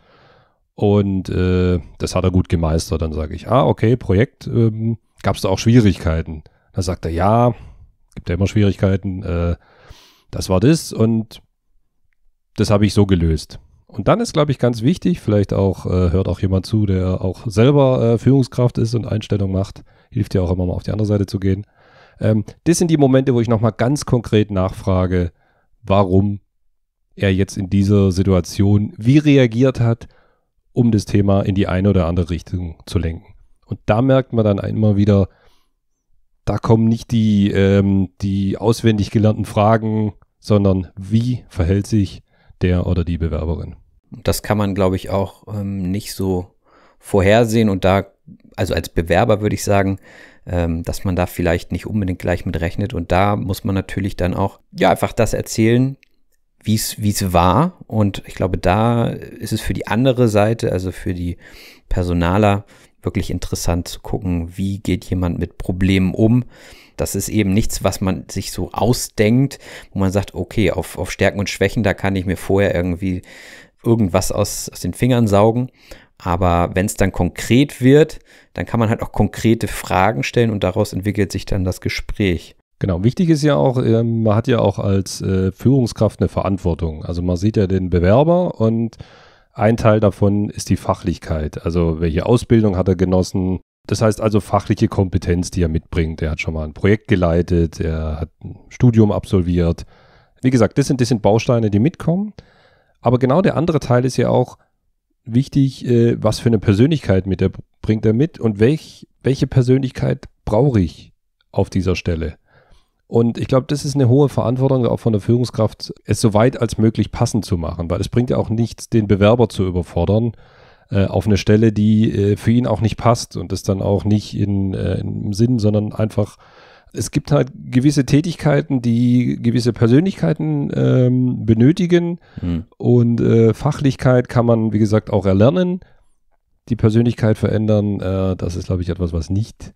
und äh, das hat er gut gemeistert. Dann sage ich, ah, okay, Projekt, ähm, gab es da auch Schwierigkeiten? Dann sagt er, ja, gibt ja immer Schwierigkeiten. Äh, das war das und das habe ich so gelöst. Und dann ist, glaube ich, ganz wichtig, vielleicht auch äh, hört auch jemand zu, der auch selber äh, Führungskraft ist und Einstellung macht, hilft ja auch immer mal auf die andere Seite zu gehen. Ähm, das sind die Momente, wo ich nochmal ganz konkret nachfrage, warum er jetzt in dieser Situation wie reagiert hat, um das Thema in die eine oder andere Richtung zu lenken. Und da merkt man dann immer wieder, da kommen nicht die, ähm, die auswendig gelernten Fragen, sondern wie verhält sich der oder die Bewerberin. Das kann man, glaube ich, auch ähm, nicht so vorhersehen. Und da, also als Bewerber würde ich sagen, ähm, dass man da vielleicht nicht unbedingt gleich mit rechnet. Und da muss man natürlich dann auch, ja, einfach das erzählen, wie es war. Und ich glaube, da ist es für die andere Seite, also für die Personaler, wirklich interessant zu gucken, wie geht jemand mit Problemen um. Das ist eben nichts, was man sich so ausdenkt, wo man sagt, okay, auf, auf Stärken und Schwächen, da kann ich mir vorher irgendwie irgendwas aus, aus den Fingern saugen. Aber wenn es dann konkret wird, dann kann man halt auch konkrete Fragen stellen und daraus entwickelt sich dann das Gespräch. Genau, wichtig ist ja auch, ähm, man hat ja auch als äh, Führungskraft eine Verantwortung. Also man sieht ja den Bewerber und ein Teil davon ist die Fachlichkeit. Also welche Ausbildung hat er genossen? Das heißt also fachliche Kompetenz, die er mitbringt. Er hat schon mal ein Projekt geleitet, er hat ein Studium absolviert. Wie gesagt, das sind, das sind Bausteine, die mitkommen. Aber genau der andere Teil ist ja auch, wichtig, äh, was für eine Persönlichkeit mit der, bringt er mit und welch, welche Persönlichkeit brauche ich auf dieser Stelle. Und ich glaube, das ist eine hohe Verantwortung auch von der Führungskraft, es so weit als möglich passend zu machen, weil es bringt ja auch nichts, den Bewerber zu überfordern äh, auf eine Stelle, die äh, für ihn auch nicht passt und das dann auch nicht in, äh, im Sinn, sondern einfach es gibt halt gewisse Tätigkeiten, die gewisse Persönlichkeiten ähm, benötigen mhm. und äh, Fachlichkeit kann man, wie gesagt, auch erlernen. Die Persönlichkeit verändern, äh, das ist, glaube ich, etwas, was nicht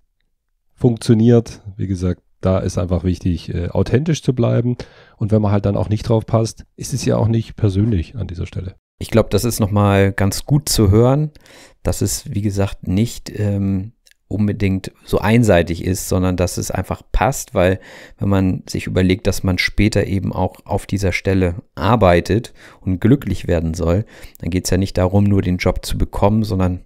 funktioniert. Wie gesagt, da ist einfach wichtig, äh, authentisch zu bleiben. Und wenn man halt dann auch nicht drauf passt, ist es ja auch nicht persönlich an dieser Stelle. Ich glaube, das ist nochmal ganz gut zu hören, dass es, wie gesagt, nicht ähm, unbedingt so einseitig ist, sondern dass es einfach passt, weil wenn man sich überlegt, dass man später eben auch auf dieser Stelle arbeitet und glücklich werden soll, dann geht es ja nicht darum, nur den Job zu bekommen, sondern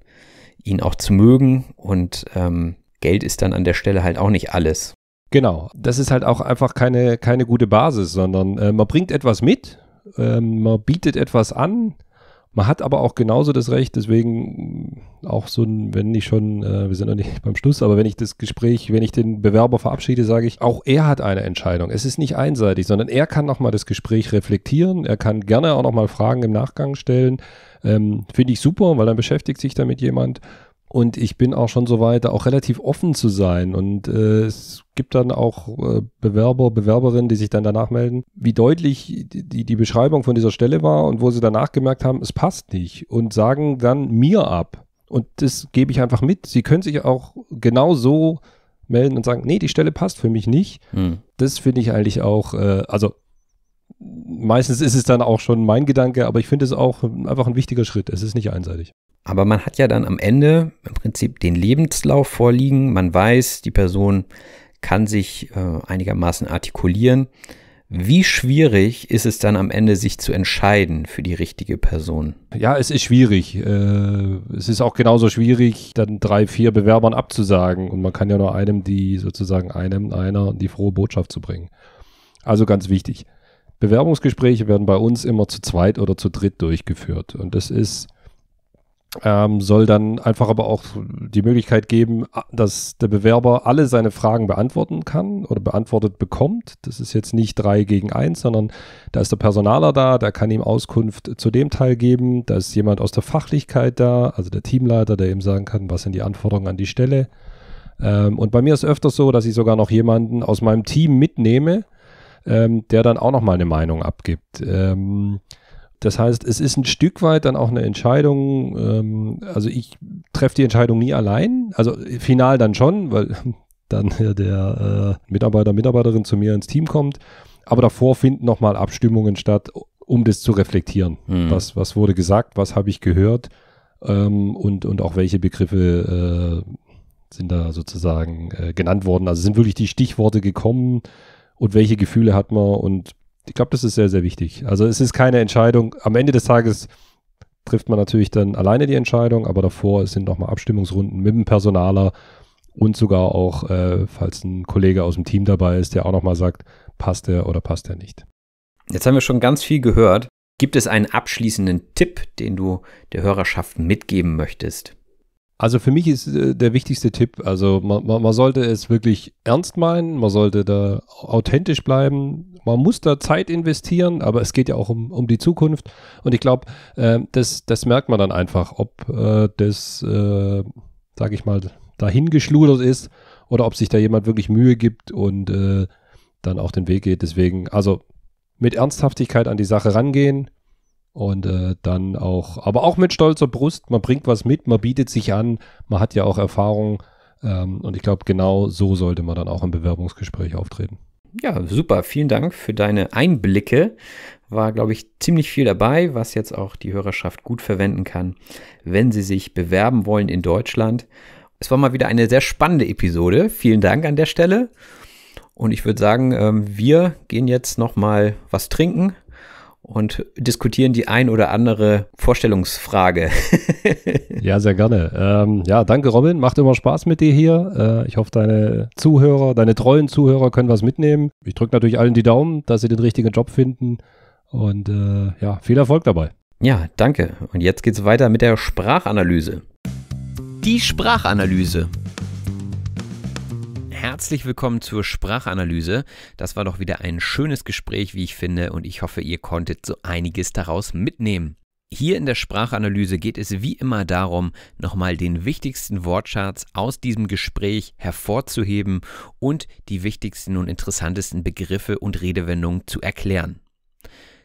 ihn auch zu mögen und ähm, Geld ist dann an der Stelle halt auch nicht alles. Genau, das ist halt auch einfach keine, keine gute Basis, sondern äh, man bringt etwas mit, äh, man bietet etwas an, man hat aber auch genauso das Recht, deswegen auch so ein, wenn ich schon, äh, wir sind noch nicht beim Schluss, aber wenn ich das Gespräch, wenn ich den Bewerber verabschiede, sage ich, auch er hat eine Entscheidung. Es ist nicht einseitig, sondern er kann nochmal das Gespräch reflektieren, er kann gerne auch nochmal Fragen im Nachgang stellen. Ähm, Finde ich super, weil dann beschäftigt sich damit jemand und ich bin auch schon so weit, da auch relativ offen zu sein. Und äh, es gibt dann auch äh, Bewerber, Bewerberinnen, die sich dann danach melden, wie deutlich die, die Beschreibung von dieser Stelle war und wo sie danach gemerkt haben, es passt nicht und sagen dann mir ab. Und das gebe ich einfach mit. Sie können sich auch genau so melden und sagen, nee, die Stelle passt für mich nicht. Hm. Das finde ich eigentlich auch, äh, also meistens ist es dann auch schon mein Gedanke, aber ich finde es auch einfach ein wichtiger Schritt. Es ist nicht einseitig. Aber man hat ja dann am Ende im Prinzip den Lebenslauf vorliegen. Man weiß, die Person kann sich äh, einigermaßen artikulieren. Wie schwierig ist es dann am Ende, sich zu entscheiden für die richtige Person? Ja, es ist schwierig. Äh, es ist auch genauso schwierig, dann drei, vier Bewerbern abzusagen. Und man kann ja nur einem, die sozusagen einem, einer die frohe Botschaft zu bringen. Also ganz wichtig. Bewerbungsgespräche werden bei uns immer zu zweit oder zu dritt durchgeführt. Und das ist ähm, soll dann einfach aber auch die Möglichkeit geben, dass der Bewerber alle seine Fragen beantworten kann oder beantwortet bekommt. Das ist jetzt nicht drei gegen eins, sondern da ist der Personaler da, der kann ihm Auskunft zu dem Teil geben. Da ist jemand aus der Fachlichkeit da, also der Teamleiter, der ihm sagen kann, was sind die Anforderungen an die Stelle. Ähm, und bei mir ist öfters so, dass ich sogar noch jemanden aus meinem Team mitnehme, ähm, der dann auch nochmal eine Meinung abgibt. Ähm, das heißt, es ist ein Stück weit dann auch eine Entscheidung. Ähm, also ich treffe die Entscheidung nie allein. Also final dann schon, weil dann der äh, Mitarbeiter, Mitarbeiterin zu mir ins Team kommt. Aber davor finden nochmal Abstimmungen statt, um das zu reflektieren. Mhm. Was, was wurde gesagt, was habe ich gehört ähm, und, und auch welche Begriffe äh, sind da sozusagen äh, genannt worden. Also sind wirklich die Stichworte gekommen und welche Gefühle hat man und ich glaube, das ist sehr, sehr wichtig. Also es ist keine Entscheidung. Am Ende des Tages trifft man natürlich dann alleine die Entscheidung, aber davor sind nochmal Abstimmungsrunden mit dem Personaler und sogar auch, äh, falls ein Kollege aus dem Team dabei ist, der auch nochmal sagt, passt er oder passt er nicht. Jetzt haben wir schon ganz viel gehört. Gibt es einen abschließenden Tipp, den du der Hörerschaft mitgeben möchtest? Also für mich ist äh, der wichtigste Tipp, also man, man, man, sollte es wirklich ernst meinen, man sollte da authentisch bleiben, man muss da Zeit investieren, aber es geht ja auch um, um die Zukunft. Und ich glaube, äh, das, das merkt man dann einfach, ob äh, das, äh, sage ich mal, dahingeschludert ist oder ob sich da jemand wirklich Mühe gibt und äh, dann auch den Weg geht. Deswegen, also mit Ernsthaftigkeit an die Sache rangehen, und äh, dann auch, aber auch mit stolzer Brust, man bringt was mit, man bietet sich an, man hat ja auch Erfahrung. Ähm, und ich glaube, genau so sollte man dann auch im Bewerbungsgespräch auftreten. Ja, super. Vielen Dank für deine Einblicke. War, glaube ich, ziemlich viel dabei, was jetzt auch die Hörerschaft gut verwenden kann, wenn sie sich bewerben wollen in Deutschland. Es war mal wieder eine sehr spannende Episode. Vielen Dank an der Stelle. Und ich würde sagen, ähm, wir gehen jetzt noch mal was trinken und diskutieren die ein oder andere Vorstellungsfrage. ja, sehr gerne. Ähm, ja, danke Robin, macht immer Spaß mit dir hier. Äh, ich hoffe, deine Zuhörer, deine treuen Zuhörer können was mitnehmen. Ich drücke natürlich allen die Daumen, dass sie den richtigen Job finden und äh, ja, viel Erfolg dabei. Ja, danke. Und jetzt geht es weiter mit der Sprachanalyse. Die Sprachanalyse herzlich willkommen zur Sprachanalyse. Das war doch wieder ein schönes Gespräch, wie ich finde, und ich hoffe, ihr konntet so einiges daraus mitnehmen. Hier in der Sprachanalyse geht es wie immer darum, nochmal den wichtigsten Wortschatz aus diesem Gespräch hervorzuheben und die wichtigsten und interessantesten Begriffe und Redewendungen zu erklären.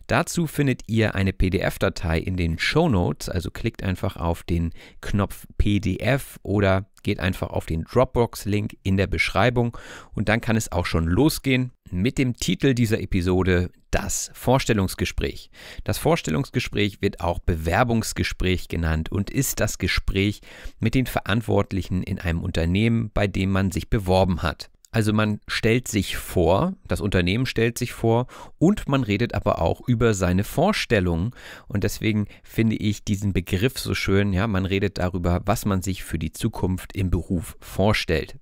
Dazu findet ihr eine PDF-Datei in den Show Notes, also klickt einfach auf den Knopf PDF oder geht einfach auf den Dropbox-Link in der Beschreibung und dann kann es auch schon losgehen mit dem Titel dieser Episode Das Vorstellungsgespräch. Das Vorstellungsgespräch wird auch Bewerbungsgespräch genannt und ist das Gespräch mit den Verantwortlichen in einem Unternehmen, bei dem man sich beworben hat. Also man stellt sich vor, das Unternehmen stellt sich vor und man redet aber auch über seine Vorstellungen. Und deswegen finde ich diesen Begriff so schön. Ja, man redet darüber, was man sich für die Zukunft im Beruf vorstellt.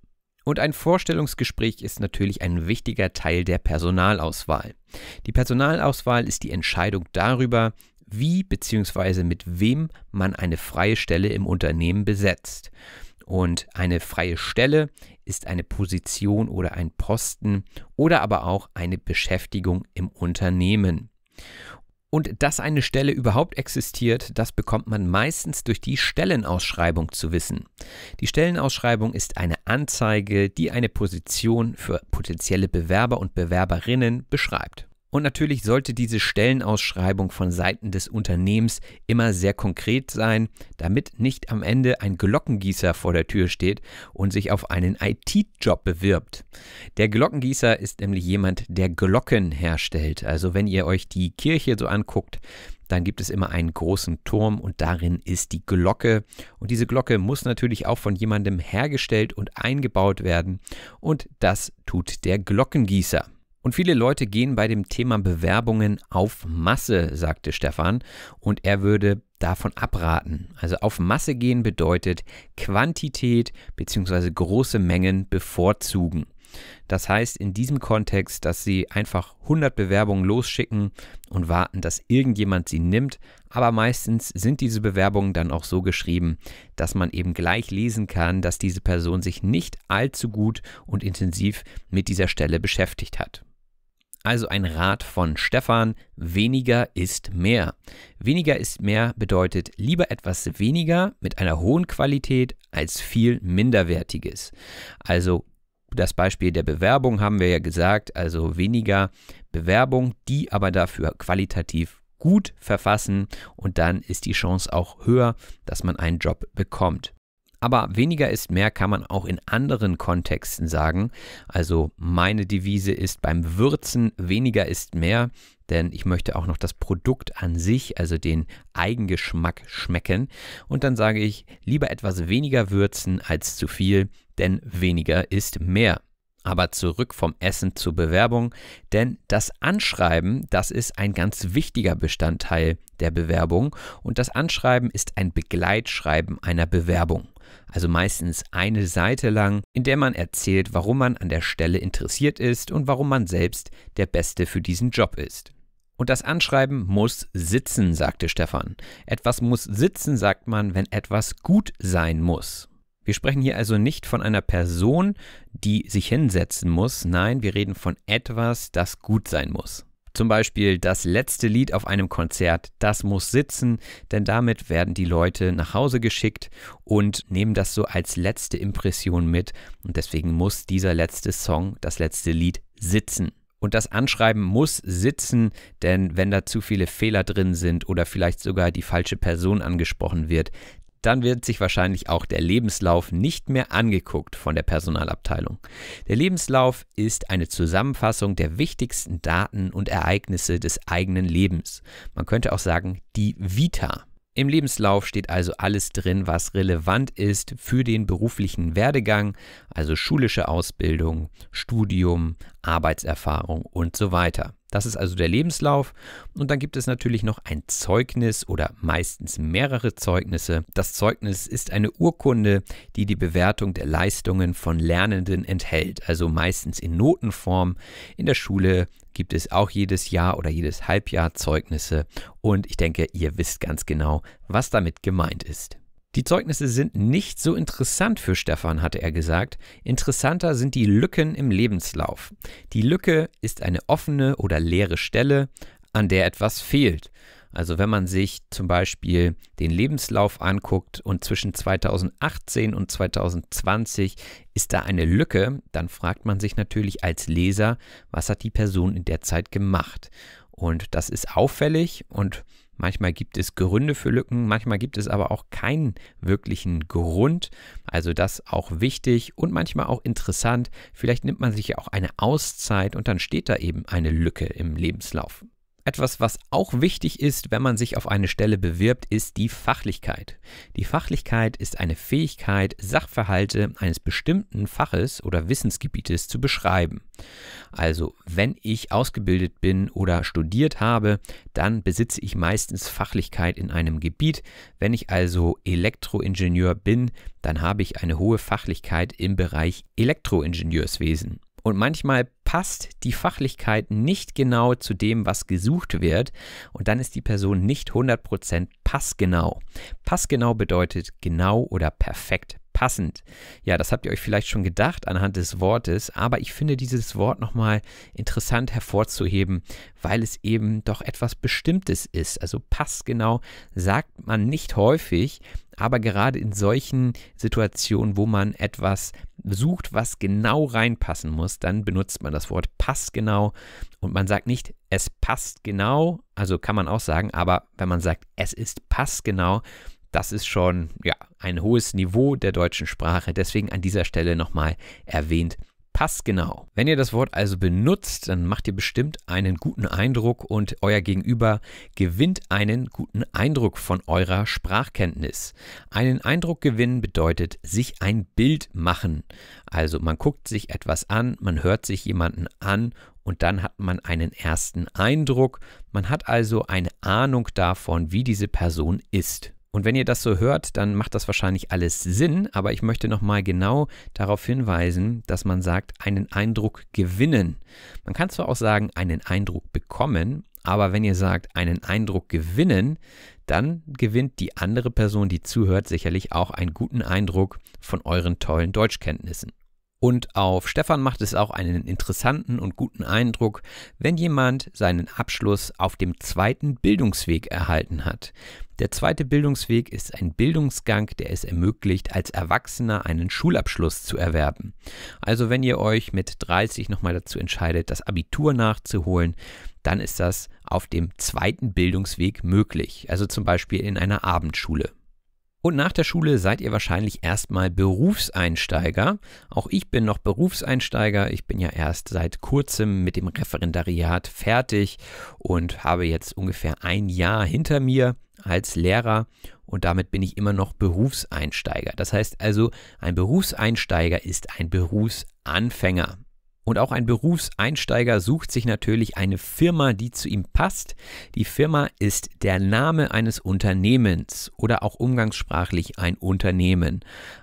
Und ein Vorstellungsgespräch ist natürlich ein wichtiger Teil der Personalauswahl. Die Personalauswahl ist die Entscheidung darüber, wie bzw. mit wem man eine freie Stelle im Unternehmen besetzt. Und eine freie Stelle ist eine Position oder ein Posten oder aber auch eine Beschäftigung im Unternehmen. Und dass eine Stelle überhaupt existiert, das bekommt man meistens durch die Stellenausschreibung zu wissen. Die Stellenausschreibung ist eine Anzeige, die eine Position für potenzielle Bewerber und Bewerberinnen beschreibt. Und natürlich sollte diese Stellenausschreibung von Seiten des Unternehmens immer sehr konkret sein, damit nicht am Ende ein Glockengießer vor der Tür steht und sich auf einen IT-Job bewirbt. Der Glockengießer ist nämlich jemand, der Glocken herstellt. Also wenn ihr euch die Kirche so anguckt, dann gibt es immer einen großen Turm und darin ist die Glocke. Und diese Glocke muss natürlich auch von jemandem hergestellt und eingebaut werden. Und das tut der Glockengießer. Und viele Leute gehen bei dem Thema Bewerbungen auf Masse, sagte Stefan, und er würde davon abraten. Also auf Masse gehen bedeutet Quantität bzw. große Mengen bevorzugen. Das heißt in diesem Kontext, dass sie einfach 100 Bewerbungen losschicken und warten, dass irgendjemand sie nimmt, aber meistens sind diese Bewerbungen dann auch so geschrieben, dass man eben gleich lesen kann, dass diese Person sich nicht allzu gut und intensiv mit dieser Stelle beschäftigt hat. Also ein Rat von Stefan, weniger ist mehr. Weniger ist mehr bedeutet lieber etwas weniger mit einer hohen Qualität als viel minderwertiges. Also das Beispiel der Bewerbung haben wir ja gesagt, also weniger Bewerbung, die aber dafür qualitativ gut verfassen und dann ist die Chance auch höher, dass man einen Job bekommt. Aber weniger ist mehr kann man auch in anderen Kontexten sagen. Also meine Devise ist beim Würzen weniger ist mehr, denn ich möchte auch noch das Produkt an sich, also den Eigengeschmack schmecken. Und dann sage ich lieber etwas weniger würzen als zu viel, denn weniger ist mehr. Aber zurück vom Essen zur Bewerbung, denn das Anschreiben, das ist ein ganz wichtiger Bestandteil der Bewerbung und das Anschreiben ist ein Begleitschreiben einer Bewerbung. Also meistens eine Seite lang, in der man erzählt, warum man an der Stelle interessiert ist und warum man selbst der Beste für diesen Job ist. Und das Anschreiben muss sitzen, sagte Stefan. Etwas muss sitzen, sagt man, wenn etwas gut sein muss. Wir sprechen hier also nicht von einer Person, die sich hinsetzen muss, nein, wir reden von etwas, das gut sein muss. Zum Beispiel das letzte Lied auf einem Konzert, das muss sitzen, denn damit werden die Leute nach Hause geschickt und nehmen das so als letzte Impression mit und deswegen muss dieser letzte Song, das letzte Lied sitzen. Und das Anschreiben muss sitzen, denn wenn da zu viele Fehler drin sind oder vielleicht sogar die falsche Person angesprochen wird, dann wird sich wahrscheinlich auch der Lebenslauf nicht mehr angeguckt von der Personalabteilung. Der Lebenslauf ist eine Zusammenfassung der wichtigsten Daten und Ereignisse des eigenen Lebens. Man könnte auch sagen, die Vita. Im Lebenslauf steht also alles drin, was relevant ist für den beruflichen Werdegang, also schulische Ausbildung, Studium, Arbeitserfahrung und so weiter. Das ist also der Lebenslauf und dann gibt es natürlich noch ein Zeugnis oder meistens mehrere Zeugnisse. Das Zeugnis ist eine Urkunde, die die Bewertung der Leistungen von Lernenden enthält, also meistens in Notenform in der Schule, gibt es auch jedes Jahr oder jedes Halbjahr Zeugnisse und ich denke, ihr wisst ganz genau, was damit gemeint ist. Die Zeugnisse sind nicht so interessant für Stefan, hatte er gesagt. Interessanter sind die Lücken im Lebenslauf. Die Lücke ist eine offene oder leere Stelle, an der etwas fehlt. Also wenn man sich zum Beispiel den Lebenslauf anguckt und zwischen 2018 und 2020 ist da eine Lücke, dann fragt man sich natürlich als Leser, was hat die Person in der Zeit gemacht? Und das ist auffällig und Manchmal gibt es Gründe für Lücken, manchmal gibt es aber auch keinen wirklichen Grund. Also das auch wichtig und manchmal auch interessant. Vielleicht nimmt man sich ja auch eine Auszeit und dann steht da eben eine Lücke im Lebenslauf. Etwas, was auch wichtig ist, wenn man sich auf eine Stelle bewirbt, ist die Fachlichkeit. Die Fachlichkeit ist eine Fähigkeit, Sachverhalte eines bestimmten Faches oder Wissensgebietes zu beschreiben. Also, wenn ich ausgebildet bin oder studiert habe, dann besitze ich meistens Fachlichkeit in einem Gebiet. Wenn ich also Elektroingenieur bin, dann habe ich eine hohe Fachlichkeit im Bereich Elektroingenieurswesen. Und manchmal passt die Fachlichkeit nicht genau zu dem, was gesucht wird und dann ist die Person nicht 100% passgenau. Passgenau bedeutet genau oder perfekt passend. Ja, das habt ihr euch vielleicht schon gedacht anhand des Wortes, aber ich finde dieses Wort nochmal interessant hervorzuheben, weil es eben doch etwas Bestimmtes ist. Also passgenau sagt man nicht häufig, aber gerade in solchen Situationen, wo man etwas sucht, was genau reinpassen muss, dann benutzt man das Wort passgenau und man sagt nicht, es passt genau, also kann man auch sagen, aber wenn man sagt, es ist passgenau, das ist schon ja, ein hohes Niveau der deutschen Sprache. Deswegen an dieser Stelle nochmal erwähnt. Passgenau. Wenn ihr das Wort also benutzt, dann macht ihr bestimmt einen guten Eindruck und euer Gegenüber gewinnt einen guten Eindruck von eurer Sprachkenntnis. Einen Eindruck gewinnen bedeutet sich ein Bild machen. Also man guckt sich etwas an, man hört sich jemanden an und dann hat man einen ersten Eindruck. Man hat also eine Ahnung davon, wie diese Person ist. Und wenn ihr das so hört, dann macht das wahrscheinlich alles Sinn, aber ich möchte nochmal genau darauf hinweisen, dass man sagt, einen Eindruck gewinnen. Man kann zwar auch sagen, einen Eindruck bekommen, aber wenn ihr sagt, einen Eindruck gewinnen, dann gewinnt die andere Person, die zuhört, sicherlich auch einen guten Eindruck von euren tollen Deutschkenntnissen. Und auf Stefan macht es auch einen interessanten und guten Eindruck, wenn jemand seinen Abschluss auf dem zweiten Bildungsweg erhalten hat. Der zweite Bildungsweg ist ein Bildungsgang, der es ermöglicht, als Erwachsener einen Schulabschluss zu erwerben. Also wenn ihr euch mit 30 nochmal dazu entscheidet, das Abitur nachzuholen, dann ist das auf dem zweiten Bildungsweg möglich, also zum Beispiel in einer Abendschule. Und nach der Schule seid ihr wahrscheinlich erstmal Berufseinsteiger. Auch ich bin noch Berufseinsteiger. Ich bin ja erst seit kurzem mit dem Referendariat fertig und habe jetzt ungefähr ein Jahr hinter mir als Lehrer und damit bin ich immer noch Berufseinsteiger. Das heißt also, ein Berufseinsteiger ist ein Berufsanfänger. Und auch ein Berufseinsteiger sucht sich natürlich eine Firma, die zu ihm passt. Die Firma ist der Name eines Unternehmens oder auch umgangssprachlich ein Unternehmen.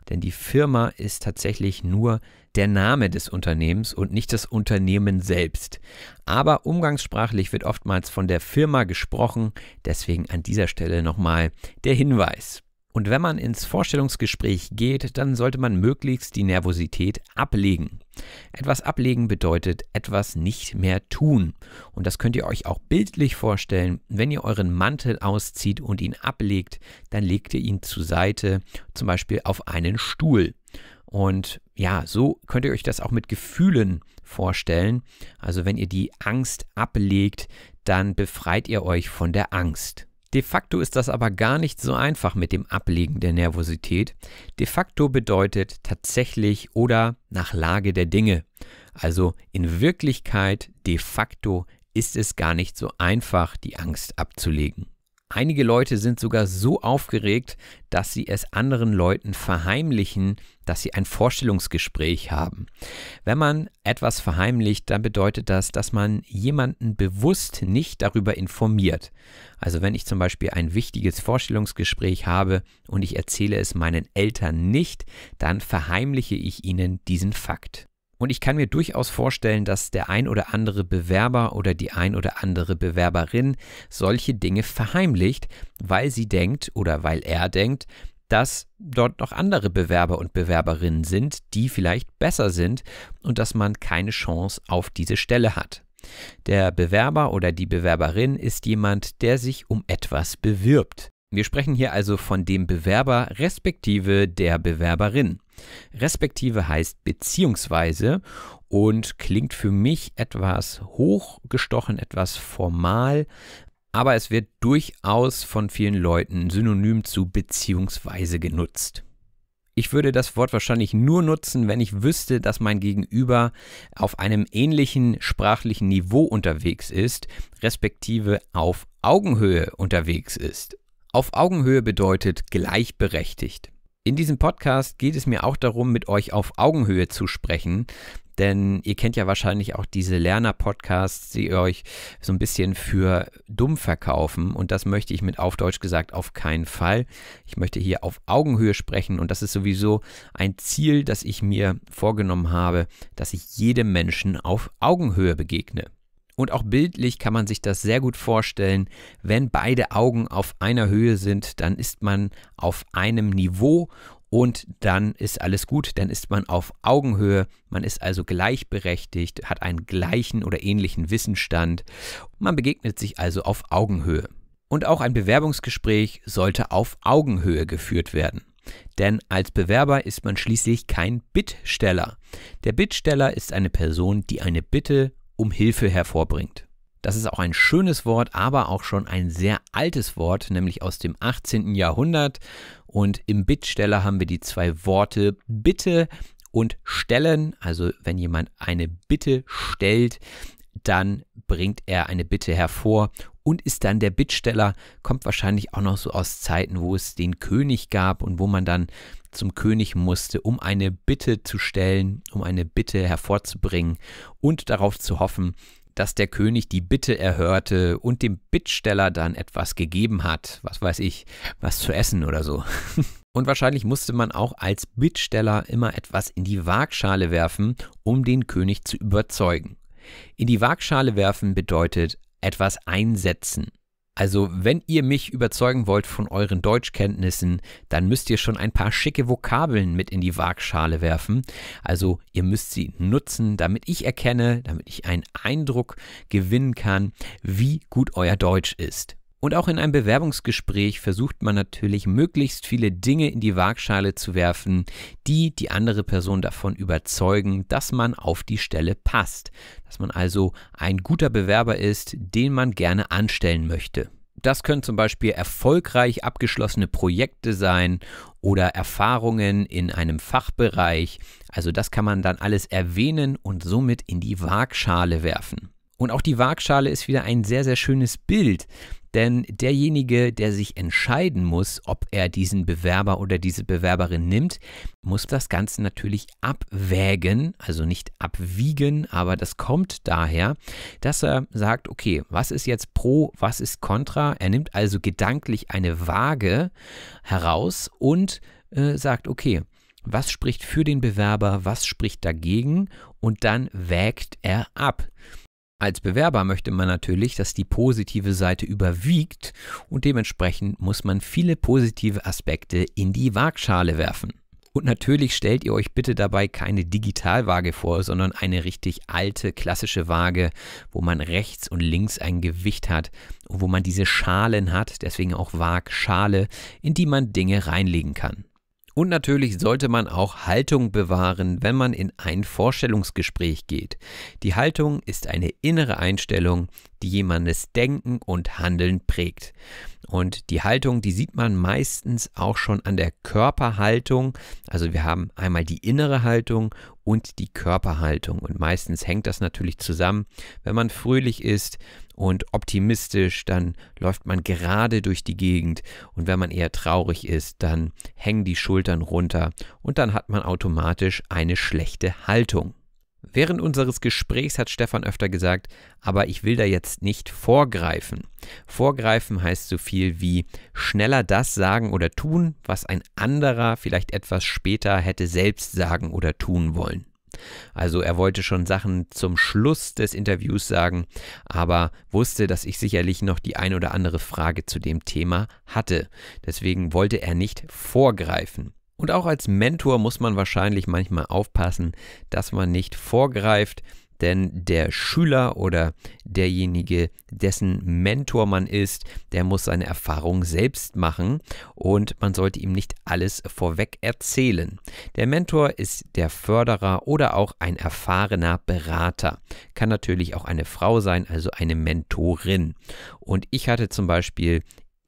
Denn die Firma ist tatsächlich nur der Name des Unternehmens und nicht das Unternehmen selbst. Aber umgangssprachlich wird oftmals von der Firma gesprochen. Deswegen an dieser Stelle nochmal der Hinweis. Und wenn man ins Vorstellungsgespräch geht, dann sollte man möglichst die Nervosität ablegen. Etwas ablegen bedeutet etwas nicht mehr tun. Und das könnt ihr euch auch bildlich vorstellen. Wenn ihr euren Mantel auszieht und ihn ablegt, dann legt ihr ihn zur Seite, zum Beispiel auf einen Stuhl. Und ja, so könnt ihr euch das auch mit Gefühlen vorstellen. Also wenn ihr die Angst ablegt, dann befreit ihr euch von der Angst. De facto ist das aber gar nicht so einfach mit dem Ablegen der Nervosität. De facto bedeutet tatsächlich oder nach Lage der Dinge. Also in Wirklichkeit, de facto ist es gar nicht so einfach, die Angst abzulegen. Einige Leute sind sogar so aufgeregt, dass sie es anderen Leuten verheimlichen, dass sie ein Vorstellungsgespräch haben. Wenn man etwas verheimlicht, dann bedeutet das, dass man jemanden bewusst nicht darüber informiert. Also wenn ich zum Beispiel ein wichtiges Vorstellungsgespräch habe und ich erzähle es meinen Eltern nicht, dann verheimliche ich ihnen diesen Fakt. Und ich kann mir durchaus vorstellen, dass der ein oder andere Bewerber oder die ein oder andere Bewerberin solche Dinge verheimlicht, weil sie denkt oder weil er denkt, dass dort noch andere Bewerber und Bewerberinnen sind, die vielleicht besser sind und dass man keine Chance auf diese Stelle hat. Der Bewerber oder die Bewerberin ist jemand, der sich um etwas bewirbt. Wir sprechen hier also von dem Bewerber respektive der Bewerberin. Respektive heißt beziehungsweise und klingt für mich etwas hochgestochen, etwas formal, aber es wird durchaus von vielen Leuten synonym zu beziehungsweise genutzt. Ich würde das Wort wahrscheinlich nur nutzen, wenn ich wüsste, dass mein Gegenüber auf einem ähnlichen sprachlichen Niveau unterwegs ist, respektive auf Augenhöhe unterwegs ist. Auf Augenhöhe bedeutet gleichberechtigt. In diesem Podcast geht es mir auch darum, mit euch auf Augenhöhe zu sprechen. Denn ihr kennt ja wahrscheinlich auch diese Lerner-Podcasts, die euch so ein bisschen für dumm verkaufen. Und das möchte ich mit auf Deutsch gesagt auf keinen Fall. Ich möchte hier auf Augenhöhe sprechen. Und das ist sowieso ein Ziel, das ich mir vorgenommen habe, dass ich jedem Menschen auf Augenhöhe begegne. Und auch bildlich kann man sich das sehr gut vorstellen. Wenn beide Augen auf einer Höhe sind, dann ist man auf einem Niveau und dann ist alles gut, dann ist man auf Augenhöhe, man ist also gleichberechtigt, hat einen gleichen oder ähnlichen Wissensstand. man begegnet sich also auf Augenhöhe. Und auch ein Bewerbungsgespräch sollte auf Augenhöhe geführt werden. Denn als Bewerber ist man schließlich kein Bittsteller. Der Bittsteller ist eine Person, die eine Bitte um Hilfe hervorbringt. Das ist auch ein schönes Wort, aber auch schon ein sehr altes Wort, nämlich aus dem 18. Jahrhundert. Und im Bittsteller haben wir die zwei Worte Bitte und Stellen. Also wenn jemand eine Bitte stellt, dann bringt er eine Bitte hervor, und ist dann der Bittsteller, kommt wahrscheinlich auch noch so aus Zeiten, wo es den König gab und wo man dann zum König musste, um eine Bitte zu stellen, um eine Bitte hervorzubringen und darauf zu hoffen, dass der König die Bitte erhörte und dem Bittsteller dann etwas gegeben hat, was weiß ich, was zu essen oder so. Und wahrscheinlich musste man auch als Bittsteller immer etwas in die Waagschale werfen, um den König zu überzeugen. In die Waagschale werfen bedeutet etwas einsetzen. Also wenn ihr mich überzeugen wollt von euren Deutschkenntnissen, dann müsst ihr schon ein paar schicke Vokabeln mit in die Waagschale werfen. Also ihr müsst sie nutzen, damit ich erkenne, damit ich einen Eindruck gewinnen kann, wie gut euer Deutsch ist. Und auch in einem Bewerbungsgespräch versucht man natürlich möglichst viele Dinge in die Waagschale zu werfen, die die andere Person davon überzeugen, dass man auf die Stelle passt, dass man also ein guter Bewerber ist, den man gerne anstellen möchte. Das können zum Beispiel erfolgreich abgeschlossene Projekte sein oder Erfahrungen in einem Fachbereich. Also das kann man dann alles erwähnen und somit in die Waagschale werfen. Und auch die Waagschale ist wieder ein sehr, sehr schönes Bild. Denn derjenige, der sich entscheiden muss, ob er diesen Bewerber oder diese Bewerberin nimmt, muss das Ganze natürlich abwägen, also nicht abwiegen, aber das kommt daher, dass er sagt, okay, was ist jetzt pro, was ist contra? Er nimmt also gedanklich eine Waage heraus und äh, sagt, okay, was spricht für den Bewerber, was spricht dagegen und dann wägt er ab. Als Bewerber möchte man natürlich, dass die positive Seite überwiegt und dementsprechend muss man viele positive Aspekte in die Waagschale werfen. Und natürlich stellt ihr euch bitte dabei keine Digitalwaage vor, sondern eine richtig alte, klassische Waage, wo man rechts und links ein Gewicht hat und wo man diese Schalen hat, deswegen auch Waagschale, in die man Dinge reinlegen kann. Und natürlich sollte man auch Haltung bewahren, wenn man in ein Vorstellungsgespräch geht. Die Haltung ist eine innere Einstellung, die jemandes Denken und Handeln prägt. Und die Haltung, die sieht man meistens auch schon an der Körperhaltung. Also wir haben einmal die innere Haltung und die Körperhaltung. Und meistens hängt das natürlich zusammen. Wenn man fröhlich ist und optimistisch, dann läuft man gerade durch die Gegend. Und wenn man eher traurig ist, dann hängen die Schultern runter und dann hat man automatisch eine schlechte Haltung. Während unseres Gesprächs hat Stefan öfter gesagt, aber ich will da jetzt nicht vorgreifen. Vorgreifen heißt so viel wie schneller das sagen oder tun, was ein anderer vielleicht etwas später hätte selbst sagen oder tun wollen. Also er wollte schon Sachen zum Schluss des Interviews sagen, aber wusste, dass ich sicherlich noch die ein oder andere Frage zu dem Thema hatte. Deswegen wollte er nicht vorgreifen. Und auch als Mentor muss man wahrscheinlich manchmal aufpassen, dass man nicht vorgreift, denn der Schüler oder derjenige, dessen Mentor man ist, der muss seine Erfahrung selbst machen und man sollte ihm nicht alles vorweg erzählen. Der Mentor ist der Förderer oder auch ein erfahrener Berater. Kann natürlich auch eine Frau sein, also eine Mentorin. Und ich hatte zum Beispiel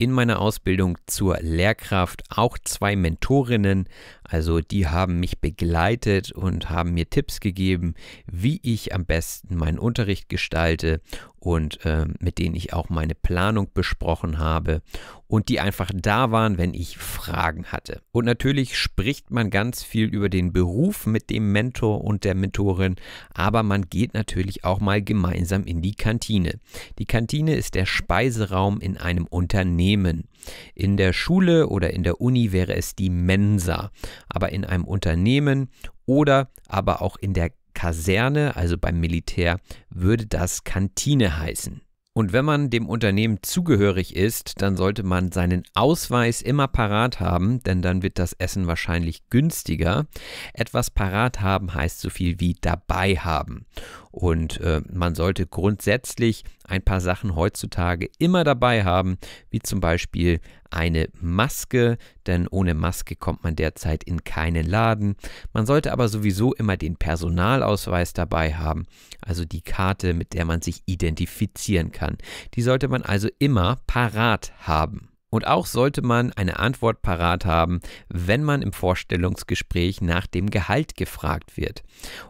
in meiner Ausbildung zur Lehrkraft auch zwei Mentorinnen also die haben mich begleitet und haben mir Tipps gegeben, wie ich am besten meinen Unterricht gestalte und äh, mit denen ich auch meine Planung besprochen habe und die einfach da waren, wenn ich Fragen hatte. Und natürlich spricht man ganz viel über den Beruf mit dem Mentor und der Mentorin, aber man geht natürlich auch mal gemeinsam in die Kantine. Die Kantine ist der Speiseraum in einem Unternehmen. In der Schule oder in der Uni wäre es die Mensa, aber in einem Unternehmen oder aber auch in der Kaserne, also beim Militär, würde das Kantine heißen. Und wenn man dem Unternehmen zugehörig ist, dann sollte man seinen Ausweis immer parat haben, denn dann wird das Essen wahrscheinlich günstiger. Etwas parat haben heißt so viel wie dabei haben. Und äh, man sollte grundsätzlich ein paar Sachen heutzutage immer dabei haben, wie zum Beispiel eine Maske, denn ohne Maske kommt man derzeit in keinen Laden. Man sollte aber sowieso immer den Personalausweis dabei haben, also die Karte, mit der man sich identifizieren kann. Die sollte man also immer parat haben. Und auch sollte man eine Antwort parat haben, wenn man im Vorstellungsgespräch nach dem Gehalt gefragt wird.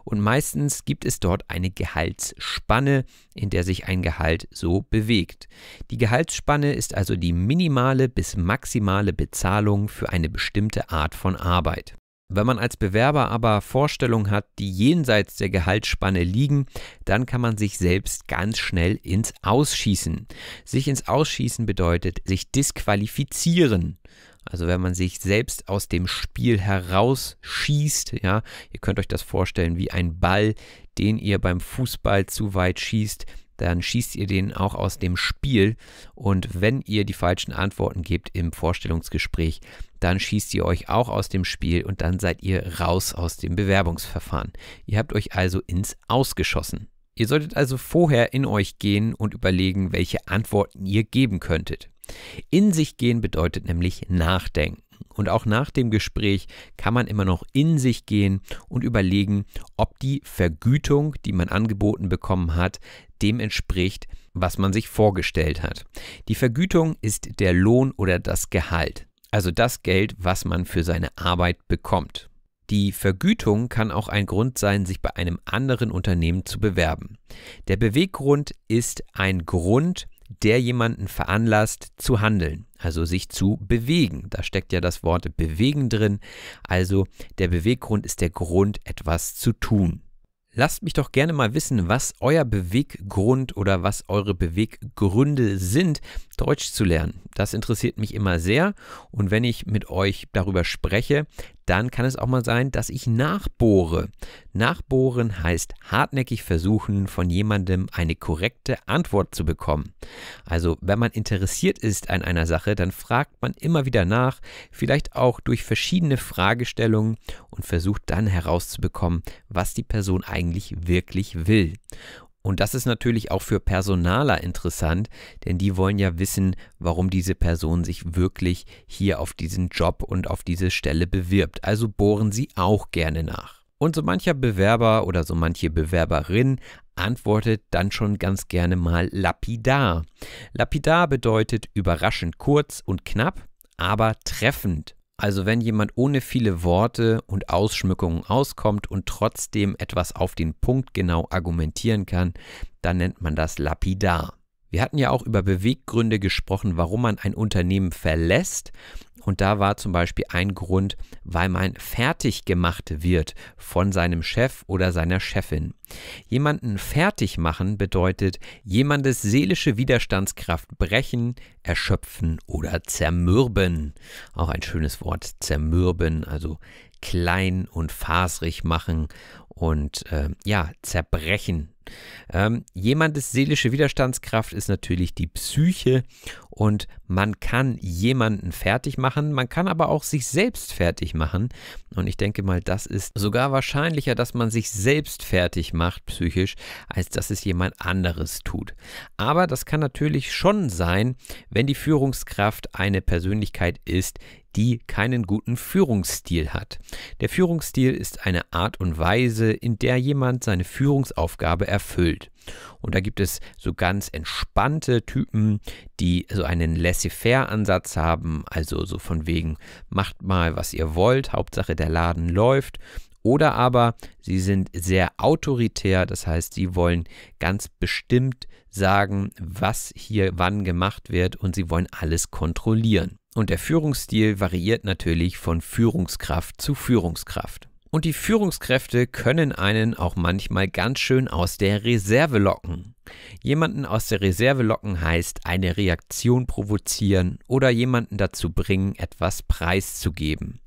Und meistens gibt es dort eine Gehaltsspanne, in der sich ein Gehalt so bewegt. Die Gehaltsspanne ist also die minimale bis maximale Bezahlung für eine bestimmte Art von Arbeit. Wenn man als Bewerber aber Vorstellungen hat, die jenseits der Gehaltsspanne liegen, dann kann man sich selbst ganz schnell ins Ausschießen. Sich ins Ausschießen bedeutet sich disqualifizieren. Also wenn man sich selbst aus dem Spiel herausschießt, ja, ihr könnt euch das vorstellen wie ein Ball, den ihr beim Fußball zu weit schießt, dann schießt ihr den auch aus dem Spiel. Und wenn ihr die falschen Antworten gebt im Vorstellungsgespräch, dann schießt ihr euch auch aus dem Spiel und dann seid ihr raus aus dem Bewerbungsverfahren. Ihr habt euch also ins Ausgeschossen. Ihr solltet also vorher in euch gehen und überlegen, welche Antworten ihr geben könntet. In sich gehen bedeutet nämlich nachdenken. Und auch nach dem Gespräch kann man immer noch in sich gehen und überlegen, ob die Vergütung, die man angeboten bekommen hat, dem entspricht, was man sich vorgestellt hat. Die Vergütung ist der Lohn oder das Gehalt also das Geld, was man für seine Arbeit bekommt. Die Vergütung kann auch ein Grund sein, sich bei einem anderen Unternehmen zu bewerben. Der Beweggrund ist ein Grund, der jemanden veranlasst zu handeln, also sich zu bewegen. Da steckt ja das Wort bewegen drin. Also der Beweggrund ist der Grund, etwas zu tun. Lasst mich doch gerne mal wissen, was euer Beweggrund oder was eure Beweggründe sind, Deutsch zu lernen. Das interessiert mich immer sehr und wenn ich mit euch darüber spreche, dann kann es auch mal sein, dass ich nachbohre. Nachbohren heißt hartnäckig versuchen, von jemandem eine korrekte Antwort zu bekommen. Also wenn man interessiert ist an einer Sache, dann fragt man immer wieder nach, vielleicht auch durch verschiedene Fragestellungen und versucht dann herauszubekommen, was die Person eigentlich wirklich will. Und das ist natürlich auch für Personaler interessant, denn die wollen ja wissen, warum diese Person sich wirklich hier auf diesen Job und auf diese Stelle bewirbt. Also bohren sie auch gerne nach. Und so mancher Bewerber oder so manche Bewerberin antwortet dann schon ganz gerne mal lapidar. Lapidar bedeutet überraschend kurz und knapp, aber treffend. Also wenn jemand ohne viele Worte und Ausschmückungen auskommt und trotzdem etwas auf den Punkt genau argumentieren kann, dann nennt man das lapidar. Wir hatten ja auch über Beweggründe gesprochen, warum man ein Unternehmen verlässt und da war zum Beispiel ein Grund, weil man fertig gemacht wird von seinem Chef oder seiner Chefin. Jemanden fertig machen bedeutet jemandes seelische Widerstandskraft brechen, erschöpfen oder zermürben. Auch ein schönes Wort, zermürben, also klein und fasrig machen und äh, ja, zerbrechen. Ähm, jemandes seelische Widerstandskraft ist natürlich die Psyche und man kann jemanden fertig machen, man kann aber auch sich selbst fertig machen. Und ich denke mal, das ist sogar wahrscheinlicher, dass man sich selbst fertig macht psychisch, als dass es jemand anderes tut. Aber das kann natürlich schon sein, wenn die Führungskraft eine Persönlichkeit ist, die keinen guten Führungsstil hat. Der Führungsstil ist eine Art und Weise, in der jemand seine Führungsaufgabe erfüllt. Und da gibt es so ganz entspannte Typen, die so einen Laissez-faire-Ansatz haben, also so von wegen, macht mal, was ihr wollt, Hauptsache der Laden läuft. Oder aber sie sind sehr autoritär, das heißt, sie wollen ganz bestimmt sagen, was hier wann gemacht wird und sie wollen alles kontrollieren. Und der Führungsstil variiert natürlich von Führungskraft zu Führungskraft und die Führungskräfte können einen auch manchmal ganz schön aus der Reserve locken. Jemanden aus der Reserve locken heißt eine Reaktion provozieren oder jemanden dazu bringen, etwas preiszugeben.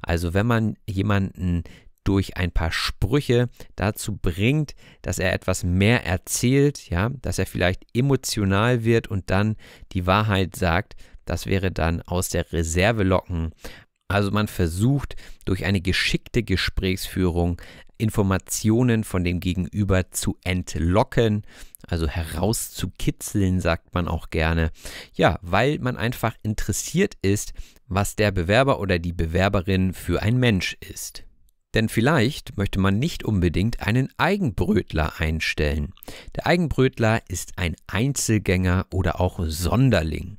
Also wenn man jemanden durch ein paar Sprüche dazu bringt, dass er etwas mehr erzählt, ja, dass er vielleicht emotional wird und dann die Wahrheit sagt, das wäre dann aus der Reserve locken. Also man versucht durch eine geschickte Gesprächsführung Informationen von dem Gegenüber zu entlocken, also herauszukitzeln, sagt man auch gerne. Ja, weil man einfach interessiert ist, was der Bewerber oder die Bewerberin für ein Mensch ist. Denn vielleicht möchte man nicht unbedingt einen Eigenbrötler einstellen. Der Eigenbrötler ist ein Einzelgänger oder auch Sonderling.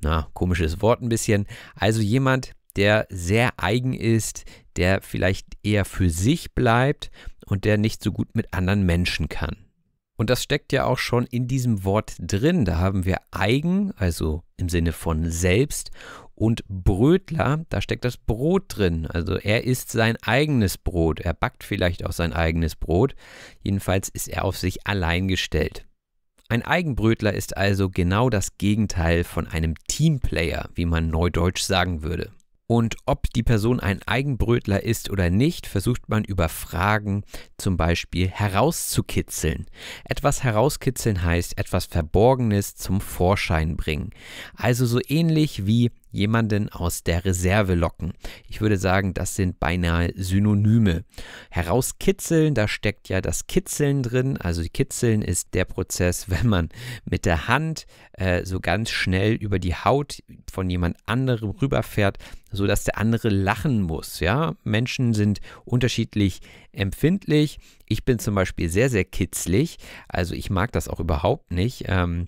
Na, komisches Wort ein bisschen. Also jemand, der sehr eigen ist, der vielleicht eher für sich bleibt und der nicht so gut mit anderen Menschen kann. Und das steckt ja auch schon in diesem Wort drin. Da haben wir eigen, also im Sinne von selbst, und Brötler, da steckt das Brot drin. Also er isst sein eigenes Brot. Er backt vielleicht auch sein eigenes Brot. Jedenfalls ist er auf sich allein gestellt. Ein Eigenbrötler ist also genau das Gegenteil von einem Teamplayer, wie man neudeutsch sagen würde. Und ob die Person ein Eigenbrötler ist oder nicht, versucht man über Fragen zum Beispiel herauszukitzeln. Etwas herauskitzeln heißt etwas Verborgenes zum Vorschein bringen. Also so ähnlich wie jemanden aus der Reserve locken. Ich würde sagen, das sind beinahe Synonyme. Herauskitzeln, da steckt ja das Kitzeln drin. Also Kitzeln ist der Prozess, wenn man mit der Hand äh, so ganz schnell über die Haut von jemand anderem rüberfährt, sodass der andere lachen muss. Ja? Menschen sind unterschiedlich empfindlich. Ich bin zum Beispiel sehr, sehr kitzlig. Also ich mag das auch überhaupt nicht. Ähm,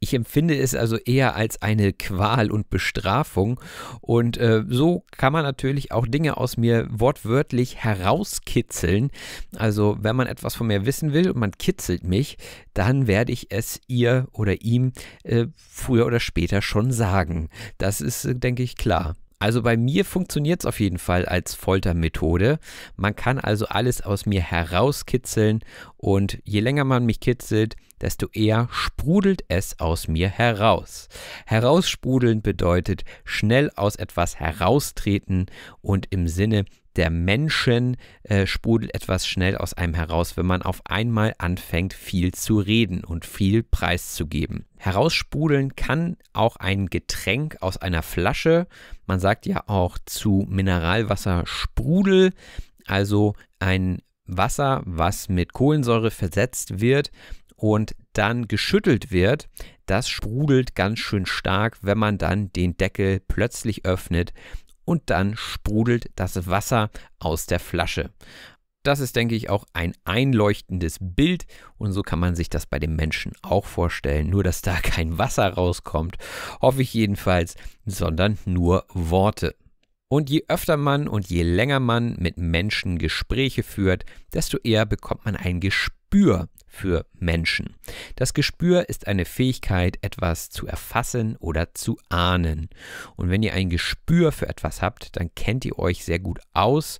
ich empfinde es also eher als eine Qual und Bestrafung. Und äh, so kann man natürlich auch Dinge aus mir wortwörtlich herauskitzeln. Also wenn man etwas von mir wissen will und man kitzelt mich, dann werde ich es ihr oder ihm äh, früher oder später schon sagen. Das ist, äh, denke ich, klar. Also bei mir funktioniert es auf jeden Fall als Foltermethode. Man kann also alles aus mir herauskitzeln und je länger man mich kitzelt, desto eher sprudelt es aus mir heraus. Heraussprudeln bedeutet schnell aus etwas heraustreten und im Sinne der Menschen äh, sprudelt etwas schnell aus einem heraus, wenn man auf einmal anfängt, viel zu reden und viel preiszugeben. Heraussprudeln kann auch ein Getränk aus einer Flasche. Man sagt ja auch zu Mineralwasser Sprudel, also ein Wasser, was mit Kohlensäure versetzt wird und dann geschüttelt wird, das sprudelt ganz schön stark, wenn man dann den Deckel plötzlich öffnet und dann sprudelt das Wasser aus der Flasche. Das ist, denke ich, auch ein einleuchtendes Bild und so kann man sich das bei den Menschen auch vorstellen. Nur, dass da kein Wasser rauskommt, hoffe ich jedenfalls, sondern nur Worte. Und je öfter man und je länger man mit Menschen Gespräche führt, desto eher bekommt man ein Gespräch Gespür für Menschen. Das Gespür ist eine Fähigkeit, etwas zu erfassen oder zu ahnen. Und wenn ihr ein Gespür für etwas habt, dann kennt ihr euch sehr gut aus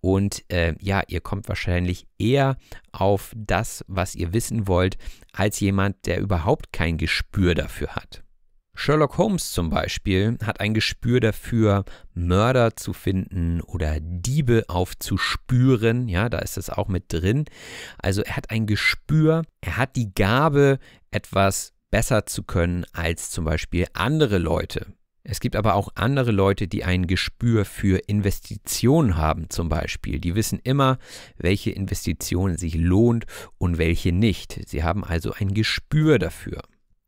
und äh, ja, ihr kommt wahrscheinlich eher auf das, was ihr wissen wollt, als jemand, der überhaupt kein Gespür dafür hat. Sherlock Holmes zum Beispiel hat ein Gespür dafür, Mörder zu finden oder Diebe aufzuspüren. Ja, da ist es auch mit drin. Also er hat ein Gespür, er hat die Gabe, etwas besser zu können als zum Beispiel andere Leute. Es gibt aber auch andere Leute, die ein Gespür für Investitionen haben, zum Beispiel. Die wissen immer, welche Investition sich lohnt und welche nicht. Sie haben also ein Gespür dafür.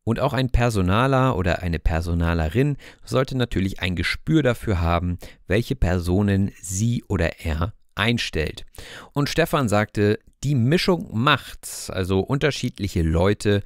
Und auch ein Personaler oder eine Personalerin sollte natürlich ein Gespür dafür haben, welche Personen sie oder er einstellt. Und Stefan sagte, die Mischung macht's. Also unterschiedliche Leute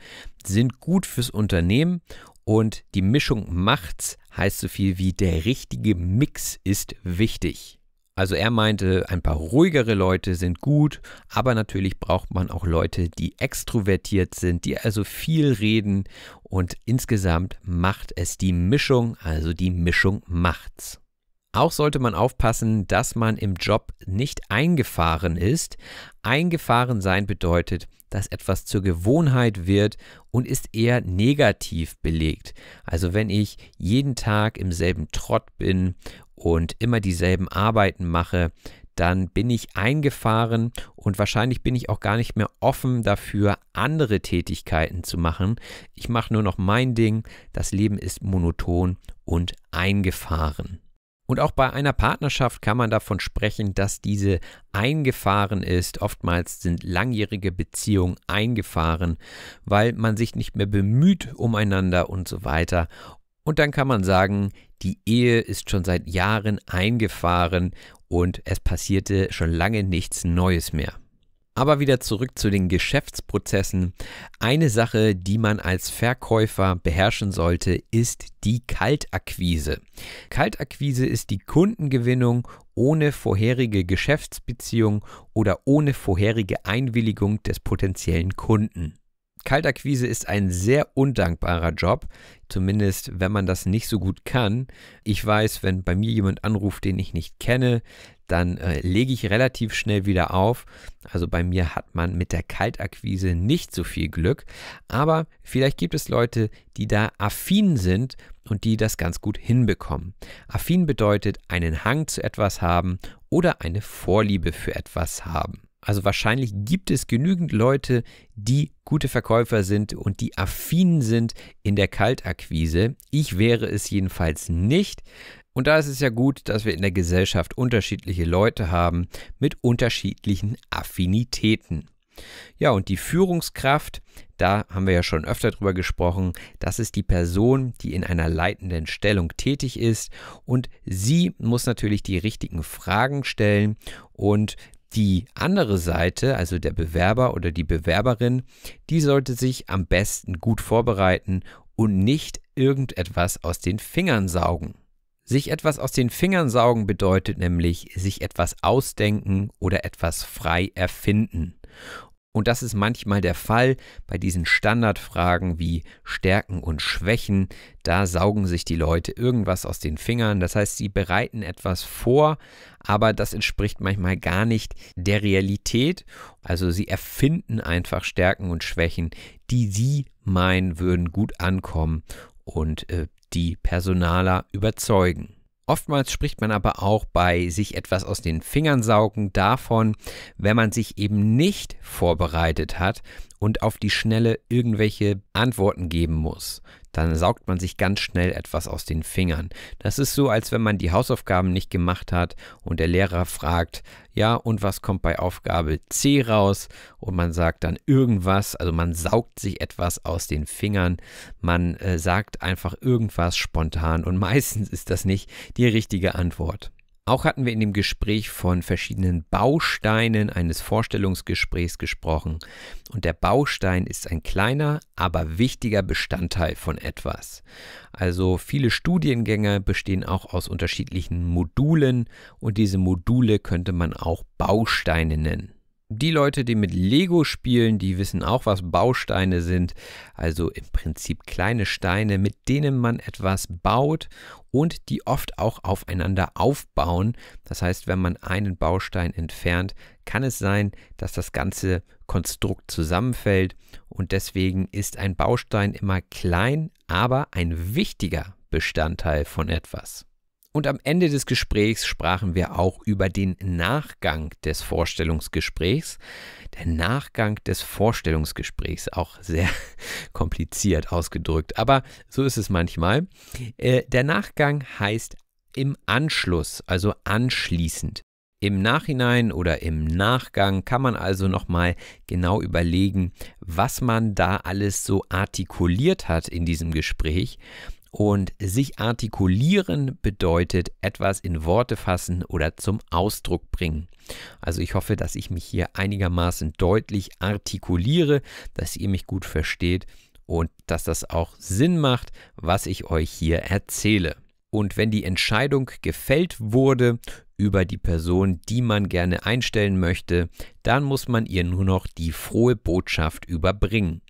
sind gut fürs Unternehmen und die Mischung macht's heißt so viel wie der richtige Mix ist wichtig. Also er meinte, ein paar ruhigere Leute sind gut, aber natürlich braucht man auch Leute, die extrovertiert sind, die also viel reden und insgesamt macht es die Mischung, also die Mischung macht's. Auch sollte man aufpassen, dass man im Job nicht eingefahren ist. Eingefahren sein bedeutet, dass etwas zur Gewohnheit wird und ist eher negativ belegt. Also wenn ich jeden Tag im selben Trott bin und immer dieselben Arbeiten mache, dann bin ich eingefahren und wahrscheinlich bin ich auch gar nicht mehr offen dafür, andere Tätigkeiten zu machen. Ich mache nur noch mein Ding, das Leben ist monoton und eingefahren. Und auch bei einer Partnerschaft kann man davon sprechen, dass diese eingefahren ist. Oftmals sind langjährige Beziehungen eingefahren, weil man sich nicht mehr bemüht umeinander und so weiter. Und dann kann man sagen, die Ehe ist schon seit Jahren eingefahren und es passierte schon lange nichts Neues mehr. Aber wieder zurück zu den Geschäftsprozessen. Eine Sache, die man als Verkäufer beherrschen sollte, ist die Kaltakquise. Kaltakquise ist die Kundengewinnung ohne vorherige Geschäftsbeziehung oder ohne vorherige Einwilligung des potenziellen Kunden. Kaltakquise ist ein sehr undankbarer Job, zumindest wenn man das nicht so gut kann. Ich weiß, wenn bei mir jemand anruft, den ich nicht kenne, dann äh, lege ich relativ schnell wieder auf. Also bei mir hat man mit der Kaltakquise nicht so viel Glück, aber vielleicht gibt es Leute, die da affin sind und die das ganz gut hinbekommen. Affin bedeutet einen Hang zu etwas haben oder eine Vorliebe für etwas haben. Also wahrscheinlich gibt es genügend Leute, die gute Verkäufer sind und die affin sind in der Kaltakquise. Ich wäre es jedenfalls nicht. Und da ist es ja gut, dass wir in der Gesellschaft unterschiedliche Leute haben mit unterschiedlichen Affinitäten. Ja, und die Führungskraft, da haben wir ja schon öfter drüber gesprochen, das ist die Person, die in einer leitenden Stellung tätig ist und sie muss natürlich die richtigen Fragen stellen und die andere Seite, also der Bewerber oder die Bewerberin, die sollte sich am besten gut vorbereiten und nicht irgendetwas aus den Fingern saugen. Sich etwas aus den Fingern saugen bedeutet nämlich sich etwas ausdenken oder etwas frei erfinden. Und das ist manchmal der Fall bei diesen Standardfragen wie Stärken und Schwächen. Da saugen sich die Leute irgendwas aus den Fingern. Das heißt, sie bereiten etwas vor, aber das entspricht manchmal gar nicht der Realität. Also sie erfinden einfach Stärken und Schwächen, die sie meinen würden gut ankommen und äh, die Personaler überzeugen. Oftmals spricht man aber auch bei sich etwas aus den Fingern saugen davon, wenn man sich eben nicht vorbereitet hat und auf die Schnelle irgendwelche Antworten geben muss dann saugt man sich ganz schnell etwas aus den Fingern. Das ist so, als wenn man die Hausaufgaben nicht gemacht hat und der Lehrer fragt, ja, und was kommt bei Aufgabe C raus? Und man sagt dann irgendwas, also man saugt sich etwas aus den Fingern, man äh, sagt einfach irgendwas spontan und meistens ist das nicht die richtige Antwort. Auch hatten wir in dem Gespräch von verschiedenen Bausteinen eines Vorstellungsgesprächs gesprochen. Und der Baustein ist ein kleiner, aber wichtiger Bestandteil von etwas. Also viele Studiengänge bestehen auch aus unterschiedlichen Modulen und diese Module könnte man auch Bausteine nennen die Leute, die mit Lego spielen, die wissen auch, was Bausteine sind. Also im Prinzip kleine Steine, mit denen man etwas baut und die oft auch aufeinander aufbauen. Das heißt, wenn man einen Baustein entfernt, kann es sein, dass das ganze Konstrukt zusammenfällt. Und deswegen ist ein Baustein immer klein, aber ein wichtiger Bestandteil von etwas. Und am Ende des Gesprächs sprachen wir auch über den Nachgang des Vorstellungsgesprächs. Der Nachgang des Vorstellungsgesprächs, auch sehr kompliziert ausgedrückt, aber so ist es manchmal. Äh, der Nachgang heißt im Anschluss, also anschließend. Im Nachhinein oder im Nachgang kann man also nochmal genau überlegen, was man da alles so artikuliert hat in diesem Gespräch und sich artikulieren bedeutet etwas in Worte fassen oder zum Ausdruck bringen. Also ich hoffe, dass ich mich hier einigermaßen deutlich artikuliere, dass ihr mich gut versteht und dass das auch Sinn macht, was ich euch hier erzähle. Und wenn die Entscheidung gefällt wurde über die Person, die man gerne einstellen möchte, dann muss man ihr nur noch die frohe Botschaft überbringen.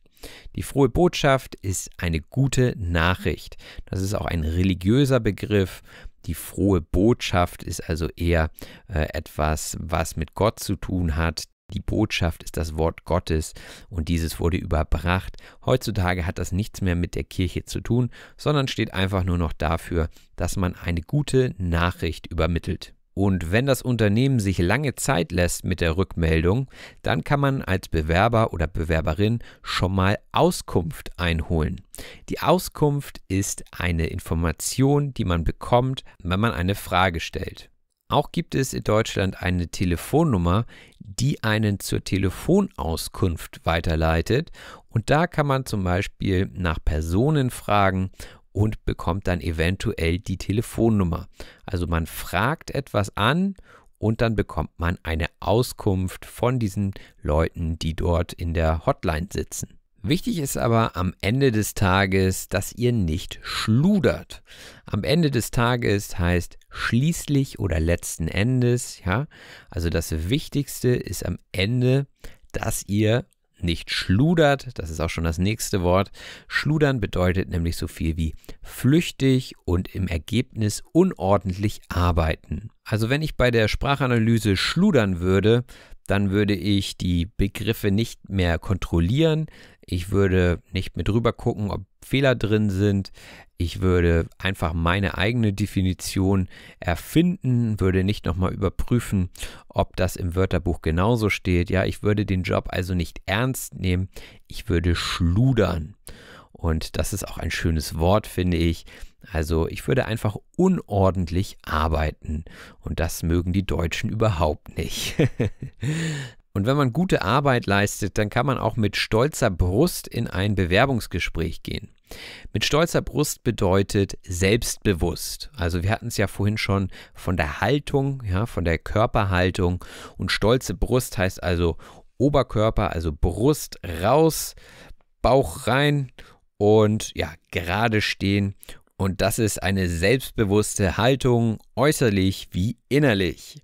Die frohe Botschaft ist eine gute Nachricht. Das ist auch ein religiöser Begriff. Die frohe Botschaft ist also eher äh, etwas, was mit Gott zu tun hat. Die Botschaft ist das Wort Gottes und dieses wurde überbracht. Heutzutage hat das nichts mehr mit der Kirche zu tun, sondern steht einfach nur noch dafür, dass man eine gute Nachricht übermittelt. Und wenn das Unternehmen sich lange Zeit lässt mit der Rückmeldung, dann kann man als Bewerber oder Bewerberin schon mal Auskunft einholen. Die Auskunft ist eine Information, die man bekommt, wenn man eine Frage stellt. Auch gibt es in Deutschland eine Telefonnummer, die einen zur Telefonauskunft weiterleitet. Und da kann man zum Beispiel nach Personen fragen und bekommt dann eventuell die Telefonnummer. Also man fragt etwas an und dann bekommt man eine Auskunft von diesen Leuten, die dort in der Hotline sitzen. Wichtig ist aber am Ende des Tages, dass ihr nicht schludert. Am Ende des Tages heißt schließlich oder letzten Endes, ja. Also das Wichtigste ist am Ende, dass ihr nicht schludert. Das ist auch schon das nächste Wort. Schludern bedeutet nämlich so viel wie flüchtig und im Ergebnis unordentlich arbeiten. Also wenn ich bei der Sprachanalyse schludern würde, dann würde ich die Begriffe nicht mehr kontrollieren. Ich würde nicht mehr drüber gucken, ob Fehler drin sind. Ich würde einfach meine eigene Definition erfinden, würde nicht nochmal überprüfen, ob das im Wörterbuch genauso steht. Ja, ich würde den Job also nicht ernst nehmen, ich würde schludern. Und das ist auch ein schönes Wort, finde ich. Also ich würde einfach unordentlich arbeiten. Und das mögen die Deutschen überhaupt nicht. Und wenn man gute Arbeit leistet, dann kann man auch mit stolzer Brust in ein Bewerbungsgespräch gehen. Mit stolzer Brust bedeutet selbstbewusst. Also wir hatten es ja vorhin schon von der Haltung, ja, von der Körperhaltung. Und stolze Brust heißt also Oberkörper, also Brust raus, Bauch rein und ja, gerade stehen. Und das ist eine selbstbewusste Haltung, äußerlich wie innerlich.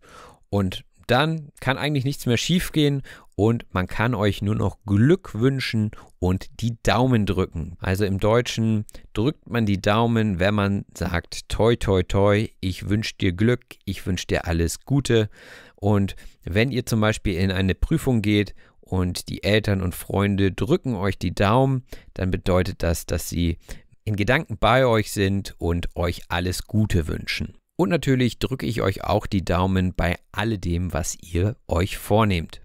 Und dann kann eigentlich nichts mehr schiefgehen und man kann euch nur noch Glück wünschen und die Daumen drücken. Also im Deutschen drückt man die Daumen, wenn man sagt, toi, toi, toi, ich wünsche dir Glück, ich wünsche dir alles Gute. Und wenn ihr zum Beispiel in eine Prüfung geht und die Eltern und Freunde drücken euch die Daumen, dann bedeutet das, dass sie in Gedanken bei euch sind und euch alles Gute wünschen. Und natürlich drücke ich euch auch die Daumen bei alledem, was ihr euch vornehmt.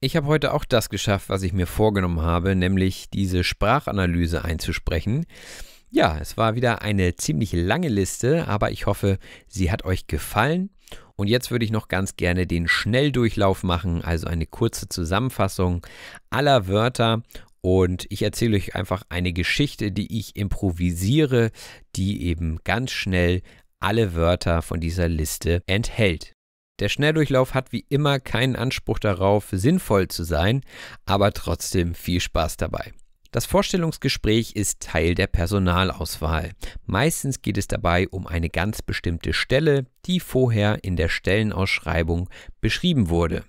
Ich habe heute auch das geschafft, was ich mir vorgenommen habe, nämlich diese Sprachanalyse einzusprechen. Ja, es war wieder eine ziemlich lange Liste, aber ich hoffe, sie hat euch gefallen. Und jetzt würde ich noch ganz gerne den Schnelldurchlauf machen, also eine kurze Zusammenfassung aller Wörter. Und ich erzähle euch einfach eine Geschichte, die ich improvisiere, die eben ganz schnell alle Wörter von dieser Liste enthält. Der Schnelldurchlauf hat wie immer keinen Anspruch darauf, sinnvoll zu sein, aber trotzdem viel Spaß dabei. Das Vorstellungsgespräch ist Teil der Personalauswahl. Meistens geht es dabei um eine ganz bestimmte Stelle, die vorher in der Stellenausschreibung beschrieben wurde.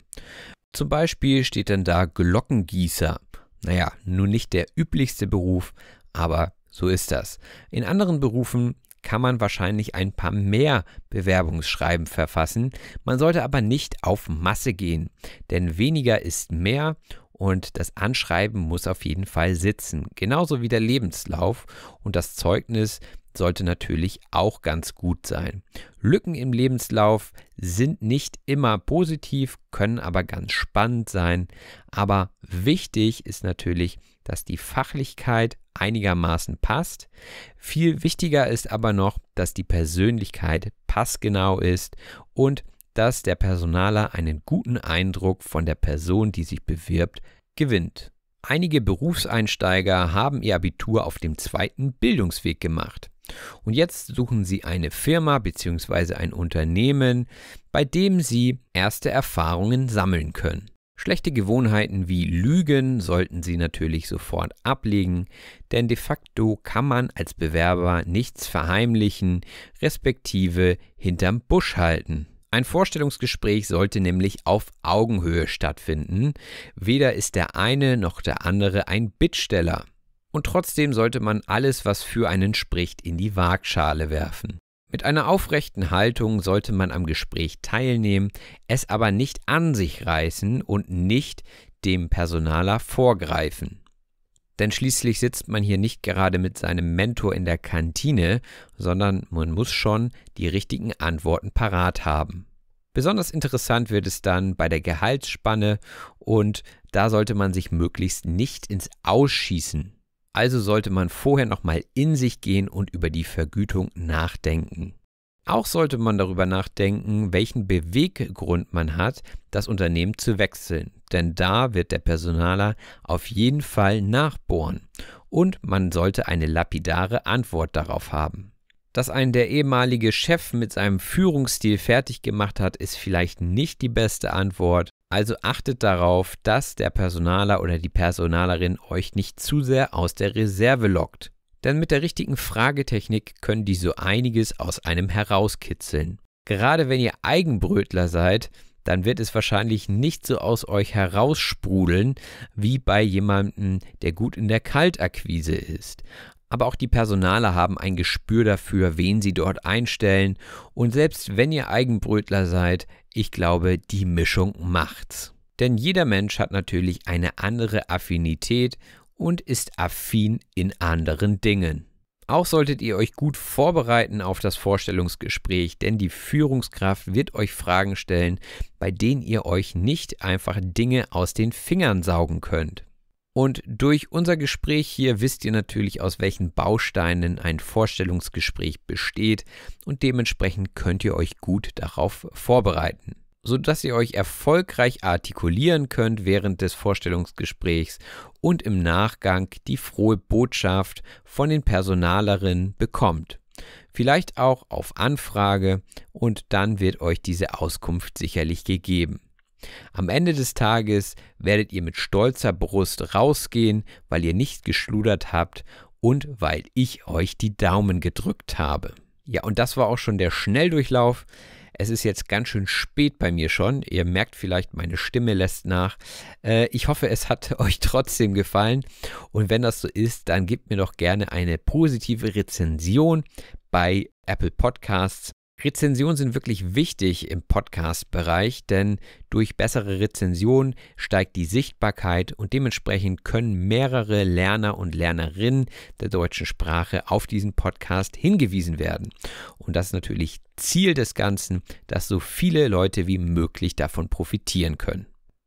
Zum Beispiel steht dann da Glockengießer. Naja, nun nicht der üblichste Beruf, aber so ist das. In anderen Berufen kann man wahrscheinlich ein paar mehr Bewerbungsschreiben verfassen. Man sollte aber nicht auf Masse gehen, denn weniger ist mehr und das Anschreiben muss auf jeden Fall sitzen. Genauso wie der Lebenslauf und das Zeugnis sollte natürlich auch ganz gut sein. Lücken im Lebenslauf sind nicht immer positiv, können aber ganz spannend sein. Aber wichtig ist natürlich, dass die Fachlichkeit einigermaßen passt. Viel wichtiger ist aber noch, dass die Persönlichkeit passgenau ist und dass der Personaler einen guten Eindruck von der Person, die sich bewirbt, gewinnt. Einige Berufseinsteiger haben ihr Abitur auf dem zweiten Bildungsweg gemacht. Und jetzt suchen Sie eine Firma bzw. ein Unternehmen, bei dem Sie erste Erfahrungen sammeln können. Schlechte Gewohnheiten wie Lügen sollten Sie natürlich sofort ablegen, denn de facto kann man als Bewerber nichts verheimlichen, respektive hinterm Busch halten. Ein Vorstellungsgespräch sollte nämlich auf Augenhöhe stattfinden. Weder ist der eine noch der andere ein Bittsteller. Und trotzdem sollte man alles, was für einen spricht, in die Waagschale werfen. Mit einer aufrechten Haltung sollte man am Gespräch teilnehmen, es aber nicht an sich reißen und nicht dem Personaler vorgreifen. Denn schließlich sitzt man hier nicht gerade mit seinem Mentor in der Kantine, sondern man muss schon die richtigen Antworten parat haben. Besonders interessant wird es dann bei der Gehaltsspanne und da sollte man sich möglichst nicht ins Ausschießen. Also sollte man vorher nochmal in sich gehen und über die Vergütung nachdenken. Auch sollte man darüber nachdenken, welchen Beweggrund man hat, das Unternehmen zu wechseln, denn da wird der Personaler auf jeden Fall nachbohren und man sollte eine lapidare Antwort darauf haben. Dass einen der ehemalige Chef mit seinem Führungsstil fertig gemacht hat, ist vielleicht nicht die beste Antwort, also achtet darauf, dass der Personaler oder die Personalerin euch nicht zu sehr aus der Reserve lockt. Denn mit der richtigen Fragetechnik können die so einiges aus einem herauskitzeln. Gerade wenn ihr Eigenbrötler seid, dann wird es wahrscheinlich nicht so aus euch heraussprudeln wie bei jemandem, der gut in der Kaltakquise ist. Aber auch die Personaler haben ein Gespür dafür, wen sie dort einstellen. Und selbst wenn ihr Eigenbrötler seid, ich glaube, die Mischung macht's. Denn jeder Mensch hat natürlich eine andere Affinität und ist affin in anderen Dingen. Auch solltet ihr euch gut vorbereiten auf das Vorstellungsgespräch, denn die Führungskraft wird euch Fragen stellen, bei denen ihr euch nicht einfach Dinge aus den Fingern saugen könnt. Und durch unser Gespräch hier wisst ihr natürlich, aus welchen Bausteinen ein Vorstellungsgespräch besteht und dementsprechend könnt ihr euch gut darauf vorbereiten, sodass ihr euch erfolgreich artikulieren könnt während des Vorstellungsgesprächs und im Nachgang die frohe Botschaft von den Personalerinnen bekommt. Vielleicht auch auf Anfrage und dann wird euch diese Auskunft sicherlich gegeben. Am Ende des Tages werdet ihr mit stolzer Brust rausgehen, weil ihr nicht geschludert habt und weil ich euch die Daumen gedrückt habe. Ja, und das war auch schon der Schnelldurchlauf. Es ist jetzt ganz schön spät bei mir schon. Ihr merkt vielleicht, meine Stimme lässt nach. Äh, ich hoffe, es hat euch trotzdem gefallen. Und wenn das so ist, dann gebt mir doch gerne eine positive Rezension bei Apple Podcasts Rezensionen sind wirklich wichtig im Podcast-Bereich, denn durch bessere Rezensionen steigt die Sichtbarkeit und dementsprechend können mehrere Lerner und Lernerinnen der deutschen Sprache auf diesen Podcast hingewiesen werden. Und das ist natürlich Ziel des Ganzen, dass so viele Leute wie möglich davon profitieren können.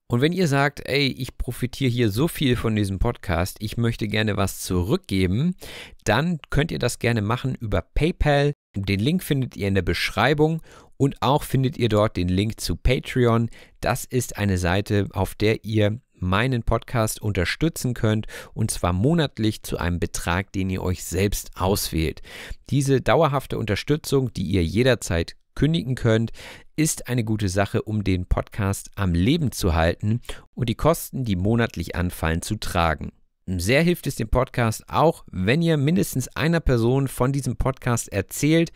Und wenn ihr sagt, ey, ich profitiere hier so viel von diesem Podcast, ich möchte gerne was zurückgeben, dann könnt ihr das gerne machen über PayPal. Den Link findet ihr in der Beschreibung und auch findet ihr dort den Link zu Patreon. Das ist eine Seite, auf der ihr meinen Podcast unterstützen könnt und zwar monatlich zu einem Betrag, den ihr euch selbst auswählt. Diese dauerhafte Unterstützung, die ihr jederzeit kündigen könnt, ist eine gute Sache, um den Podcast am Leben zu halten und die Kosten, die monatlich anfallen, zu tragen. Sehr hilft es dem Podcast auch, wenn ihr mindestens einer Person von diesem Podcast erzählt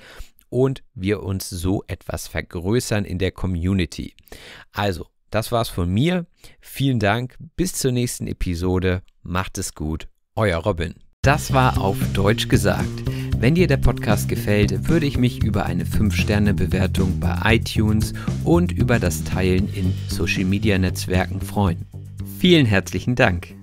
und wir uns so etwas vergrößern in der Community. Also, das war's von mir. Vielen Dank. Bis zur nächsten Episode. Macht es gut. Euer Robin. Das war auf Deutsch gesagt. Wenn dir der Podcast gefällt, würde ich mich über eine 5-Sterne-Bewertung bei iTunes und über das Teilen in Social-Media-Netzwerken freuen. Vielen herzlichen Dank.